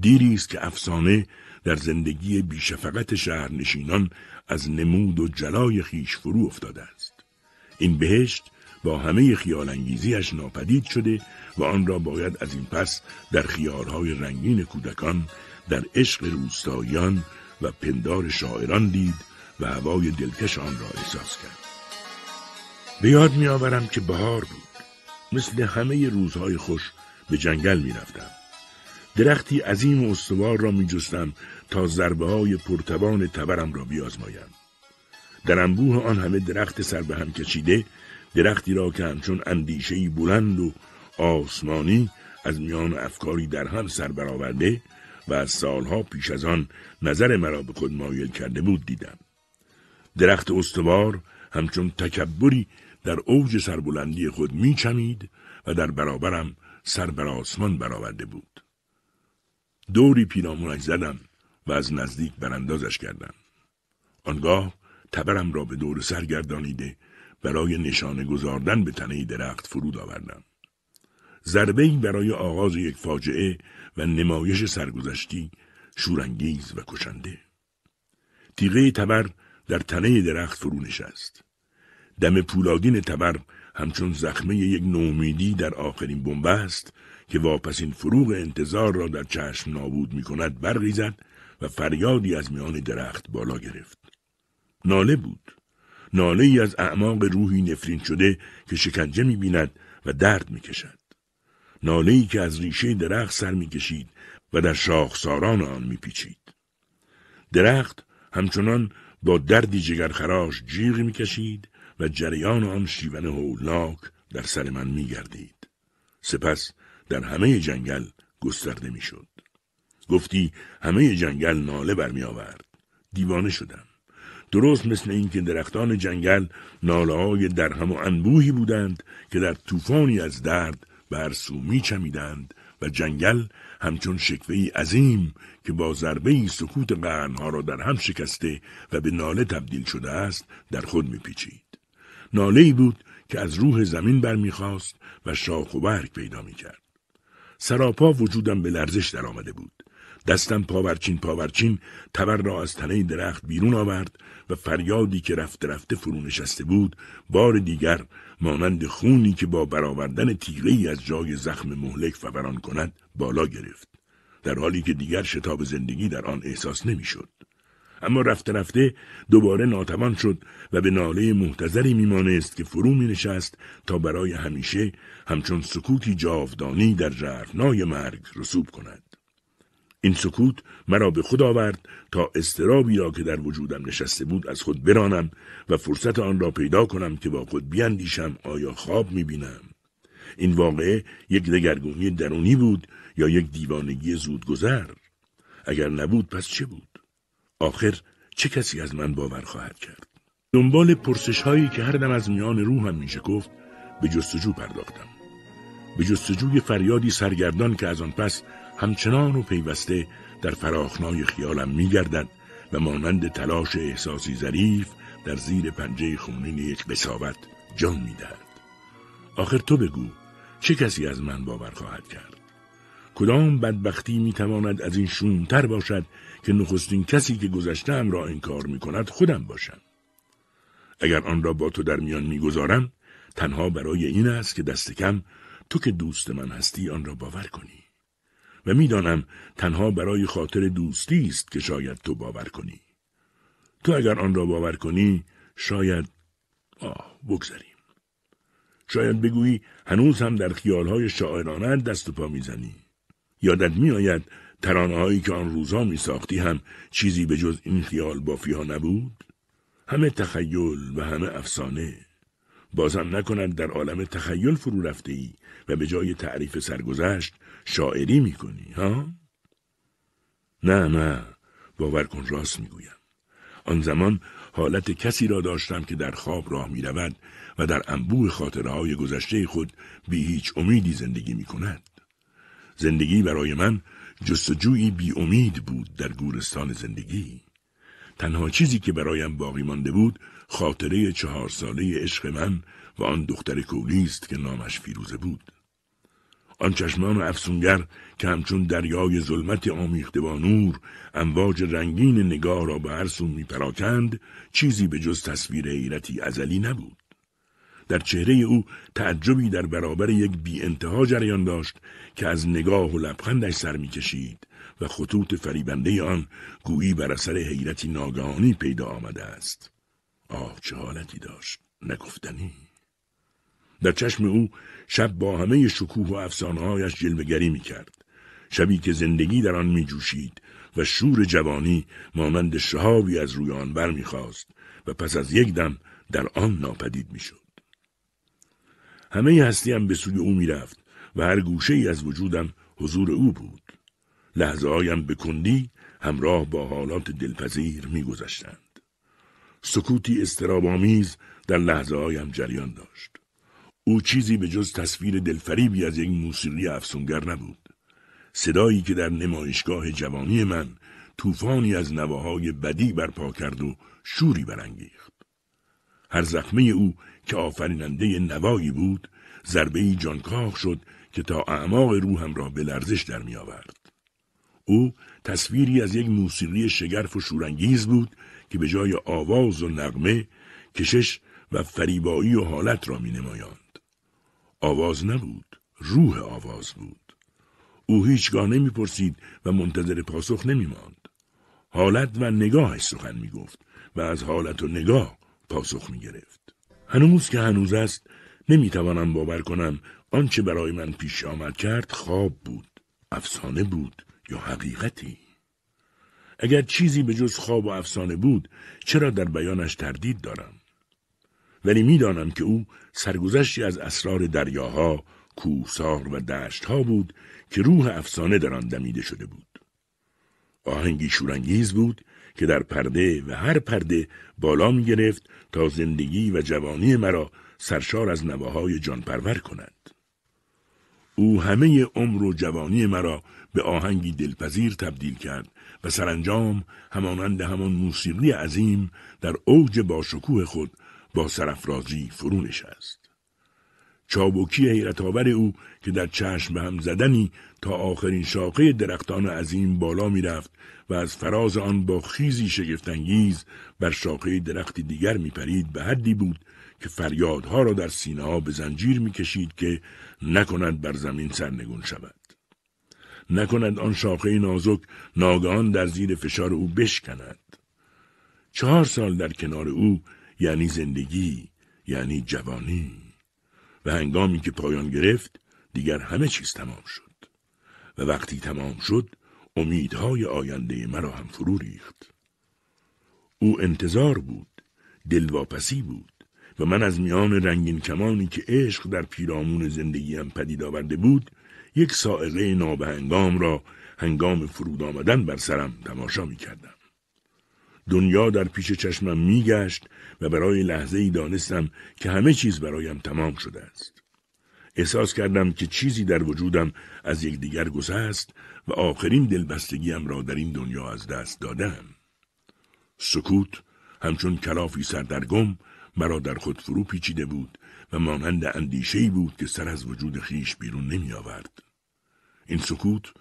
دیری است که افسانه در زندگی بیشفقت شهرنشینان از نمود و جلای خیش فرو افتاده است این بهشت با همه خیال انگیزیش ناپدید شده و آن را باید از این پس در خیارهای رنگین کودکان در عشق روستایان و پندار شاعران دید و هوای دلکش آن را احساس کرد به یاد میآورم که بهار بود مثل همه روزهای خوش به جنگل میرفتم درختی عظیم و استوار را میجستم تا ضربه های پرتوان تبرم را بیازمایم در انبوه آن همه درخت سر به هم کشیده درختی را که همچون اندیشهی بلند و آسمانی از میان افکاری در هم سر برآورده و از سالها پیش از آن نظر مرا به خود مایل کرده بود دیدم. درخت استوار همچون تکبری در اوج سربلندی خود میچمید و در برابرم سر بر آسمان برآورده بود. دوری پیرامونش زدم و از نزدیک براندازش کردم. آنگاه تبرم را به دور سر گردانیده برای نشانه گذاردن به تنه درخت فرود آوردم. ضربه برای آغاز یک فاجعه و نمایش سرگذشتی شورانگیز و کشنده تیغه تبر در تنه درخت فرو نشست دم پولادین تبر همچون زخمه یک نومیدی در آخرین است که این فروغ انتظار را در چشم نابود می کند برریزد و فریادی از میان درخت بالا گرفت. ناله بود. ناله ای از اعماق روحی نفرین شده که شکنجه می بیند و درد می کشد. نالهی که از ریشه درخت سر کشید و در شاخساران آن پیچید درخت همچنان با دردی جگرخراش جیغ کشید و جریان آن شیون هولناک در سر من گردید سپس در همه جنگل گسترده شد گفتی همه جنگل ناله آورد دیوانه شدم. درست مثل اینکه درختان جنگل ناله های درهم و انبوهی بودند که در طوفانی از درد برسو چمیدند و جنگل همچون شکوه عظیم که با ضربه ای سکوت قرنها را در هم شکسته و به ناله تبدیل شده است در خود میپیچید. ناله ای بود که از روح زمین برمیخواست و شاخ و برگ پیدا میکرد. سراپا وجودم به لرزش درآمده بود. دستم پاورچین پاورچین تبر را از تنه درخت بیرون آورد و فریادی که رفته رفته فرو نشسته بود بار دیگر مانند خونی که با برآوردن تیغه از جای زخم مهلک فوران کند بالا گرفت در حالی که دیگر شتاب زندگی در آن احساس نمیشد اما رفته رفته دوباره ناتوان شد و به ناله محتظری میمانست که فرو می نشست تا برای همیشه همچون سکوتی جاودانی در جرفنای مرگ رسوب کند. این سکوت مرا به خود آورد تا استرابی را که در وجودم نشسته بود از خود برانم و فرصت آن را پیدا کنم که با خود بیندیشم آیا خواب میبینم این واقعه یک دگرگونی درونی بود یا یک دیوانگی زود گذر اگر نبود پس چه بود آخر چه کسی از من باور خواهد کرد دنبال پرسش هایی که هر دم از میان روحم میشه گفت به جستجو پرداختم به جستجوی فریادی سرگردان که از آن پس همچنان و پیوسته در فراخنای خیالم میگردد و مانند تلاش احساسی ظریف در زیر پنجه خونین یک قصاوت جان میدهد آخر تو بگو چه کسی از من باور خواهد کرد کدام بدبختی میتواند از این شومتر باشد که نخستین کسی که گذشتم را انکار میکند خودم باشم اگر آن را با تو در میان میگذارم تنها برای این است که دست کم تو که دوست من هستی آن را باور کنی و میدانم تنها برای خاطر دوستی است که شاید تو باور کنی تو اگر آن را باور کنی شاید آه بگذریم شاید بگویی هنوز هم در خیالهای شاعرانه دست و پا میزنی یادت میآید ترانههایی که آن روزها می ساختی هم چیزی به جز این خیال بافی ها نبود؟ همه تخیل و همه افسانه بازم نکنند در عالم تخیل فرو رفته ای و به جای تعریف سرگذشت شاعری میکنی ها؟ نه نه باور کن راست میگویم آن زمان حالت کسی را داشتم که در خواب راه می و در انبوه خاطره های گذشته خود بی هیچ امیدی زندگی می کند. زندگی برای من جستجویی بی امید بود در گورستان زندگی. تنها چیزی که برایم باقی مانده بود خاطره چهار ساله عشق من و آن دختر کولیست است که نامش فیروزه بود. آن چشمان افسونگر که همچون دریای ظلمت آمیخته با نور امواج رنگین نگاه را به هر سو میپراکند چیزی به جز تصویر حیرتی ازلی نبود در چهره او تعجبی در برابر یک بی انتها جریان داشت که از نگاه و لبخندش سر میکشید و خطوط فریبنده آن گویی بر اثر حیرتی ناگهانی پیدا آمده است آه چه حالتی داشت نگفتنی در چشم او شب با همه شکوه و افسانههایش جلوهگری میکرد شبی که زندگی در آن جوشید و شور جوانی مانند شهابی از روی آن برمیخواست و پس از یک دم در آن ناپدید میشد همه هستیم به سوی او میرفت و هر گوشه ای از وجودم حضور او بود لحظه هایم به کندی همراه با حالات دلپذیر میگذشتند سکوتی استرابامیز در لحظه هایم جریان داشت او چیزی به جز تصویر دلفریبی از یک موسیقی افسونگر نبود. صدایی که در نمایشگاه جوانی من طوفانی از نواهای بدی برپا کرد و شوری برانگیخت. هر زخمه او که آفریننده نوایی بود، ضربه‌ای جانکاه شد که تا اعماق روحم را به لرزش در می آورد. او تصویری از یک موسیقی شگرف و شورانگیز بود که به جای آواز و نغمه، کشش و فریبایی و حالت را می نمایان. آواز نبود روح آواز بود او هیچگاه نمیپرسید و منتظر پاسخ نمیماند حالت و نگاهش سخن میگفت و از حالت و نگاه پاسخ میگرفت هنوز که هنوز است نمیتوانم باور کنم آنچه برای من پیش آمد کرد خواب بود افسانه بود یا حقیقتی اگر چیزی به جز خواب و افسانه بود چرا در بیانش تردید دارم ولی میدانم که او سرگذشتی از اسرار دریاها، کوهسار و دشتها بود که روح افسانه در آن دمیده شده بود. آهنگی شورانگیز بود که در پرده و هر پرده بالا می گرفت تا زندگی و جوانی مرا سرشار از نواهای جانپرور کند. او همه عمر و جوانی مرا به آهنگی دلپذیر تبدیل کرد و سرانجام همانند همان موسیقی عظیم در اوج باشکوه خود با سرفرازی فرو نشست چابکی حیرت او که در چشم به هم زدنی تا آخرین شاقه درختان عظیم بالا رفت و از فراز آن با خیزی شگفتانگیز بر شاقه درختی دیگر پرید به حدی بود که فریادها را در سینه ها به زنجیر میکشید که نکند بر زمین سرنگون شود نکند آن شاخه نازک ناگان در زیر فشار او بشکند چهار سال در کنار او یعنی زندگی یعنی جوانی و هنگامی که پایان گرفت دیگر همه چیز تمام شد و وقتی تمام شد امیدهای آینده مرا هم فرو ریخت او انتظار بود دلواپسی بود و من از میان رنگین کمانی که عشق در پیرامون زندگیم پدید آورده بود یک سائقه نابهنگام را هنگام فرود آمدن بر سرم تماشا می کردم. دنیا در پیش چشمم میگشت و برای لحظه ای دانستم که همه چیز برایم تمام شده است. احساس کردم که چیزی در وجودم از یکدیگر است و آخرین دلبستگیم را در این دنیا از دست دادم. سکوت همچون کلافی سردرگم مرا در خود فرو پیچیده بود و مانند اندیشهای بود که سر از وجود خیش بیرون نمی آورد. این سکوت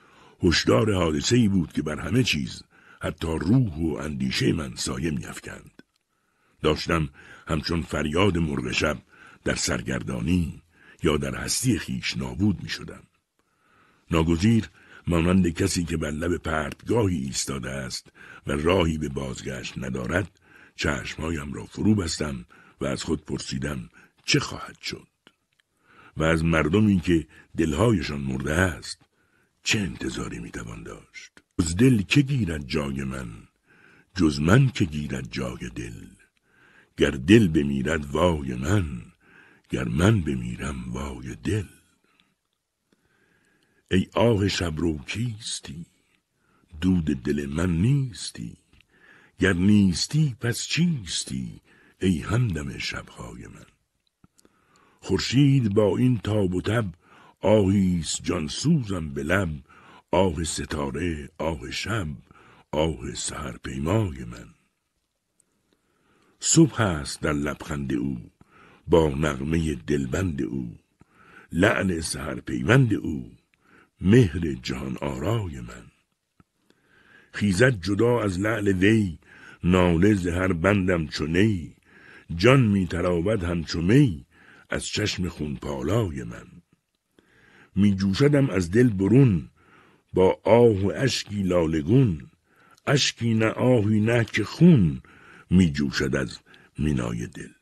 هشدار حادثه بود که بر همه چیز حتی روح و اندیشه من سایه افکند. داشتم همچون فریاد مرغ شب در سرگردانی یا در هستی خیش نابود می شدم. ناگزیر مانند کسی که بر لب پردگاهی ایستاده است و راهی به بازگشت ندارد چشمهایم را فرو بستم و از خود پرسیدم چه خواهد شد و از مردمی که دلهایشان مرده است چه انتظاری میتوان داشت از دل که گیرد جای من جز من که گیرد جای دل گر دل بمیرد وای من گر من بمیرم وای دل ای آه شب رو کیستی دود دل من نیستی گر نیستی پس چیستی ای همدم شبهای من خورشید با این تاب و تب آهیست جانسوزم به لب آه ستاره آه شب آه سهرپیمای من صبح است در لبخند او با نغمه دلبند او لعن سهر پیوند او مهر جان آرای من خیزت جدا از لعل وی ناله زهر بندم چونی جان می تراود همچو از چشم خون خونپالای من می جوشدم از دل برون با آه و اشکی لالگون اشکی نه آهی نه که خون می جوشد از مینای دل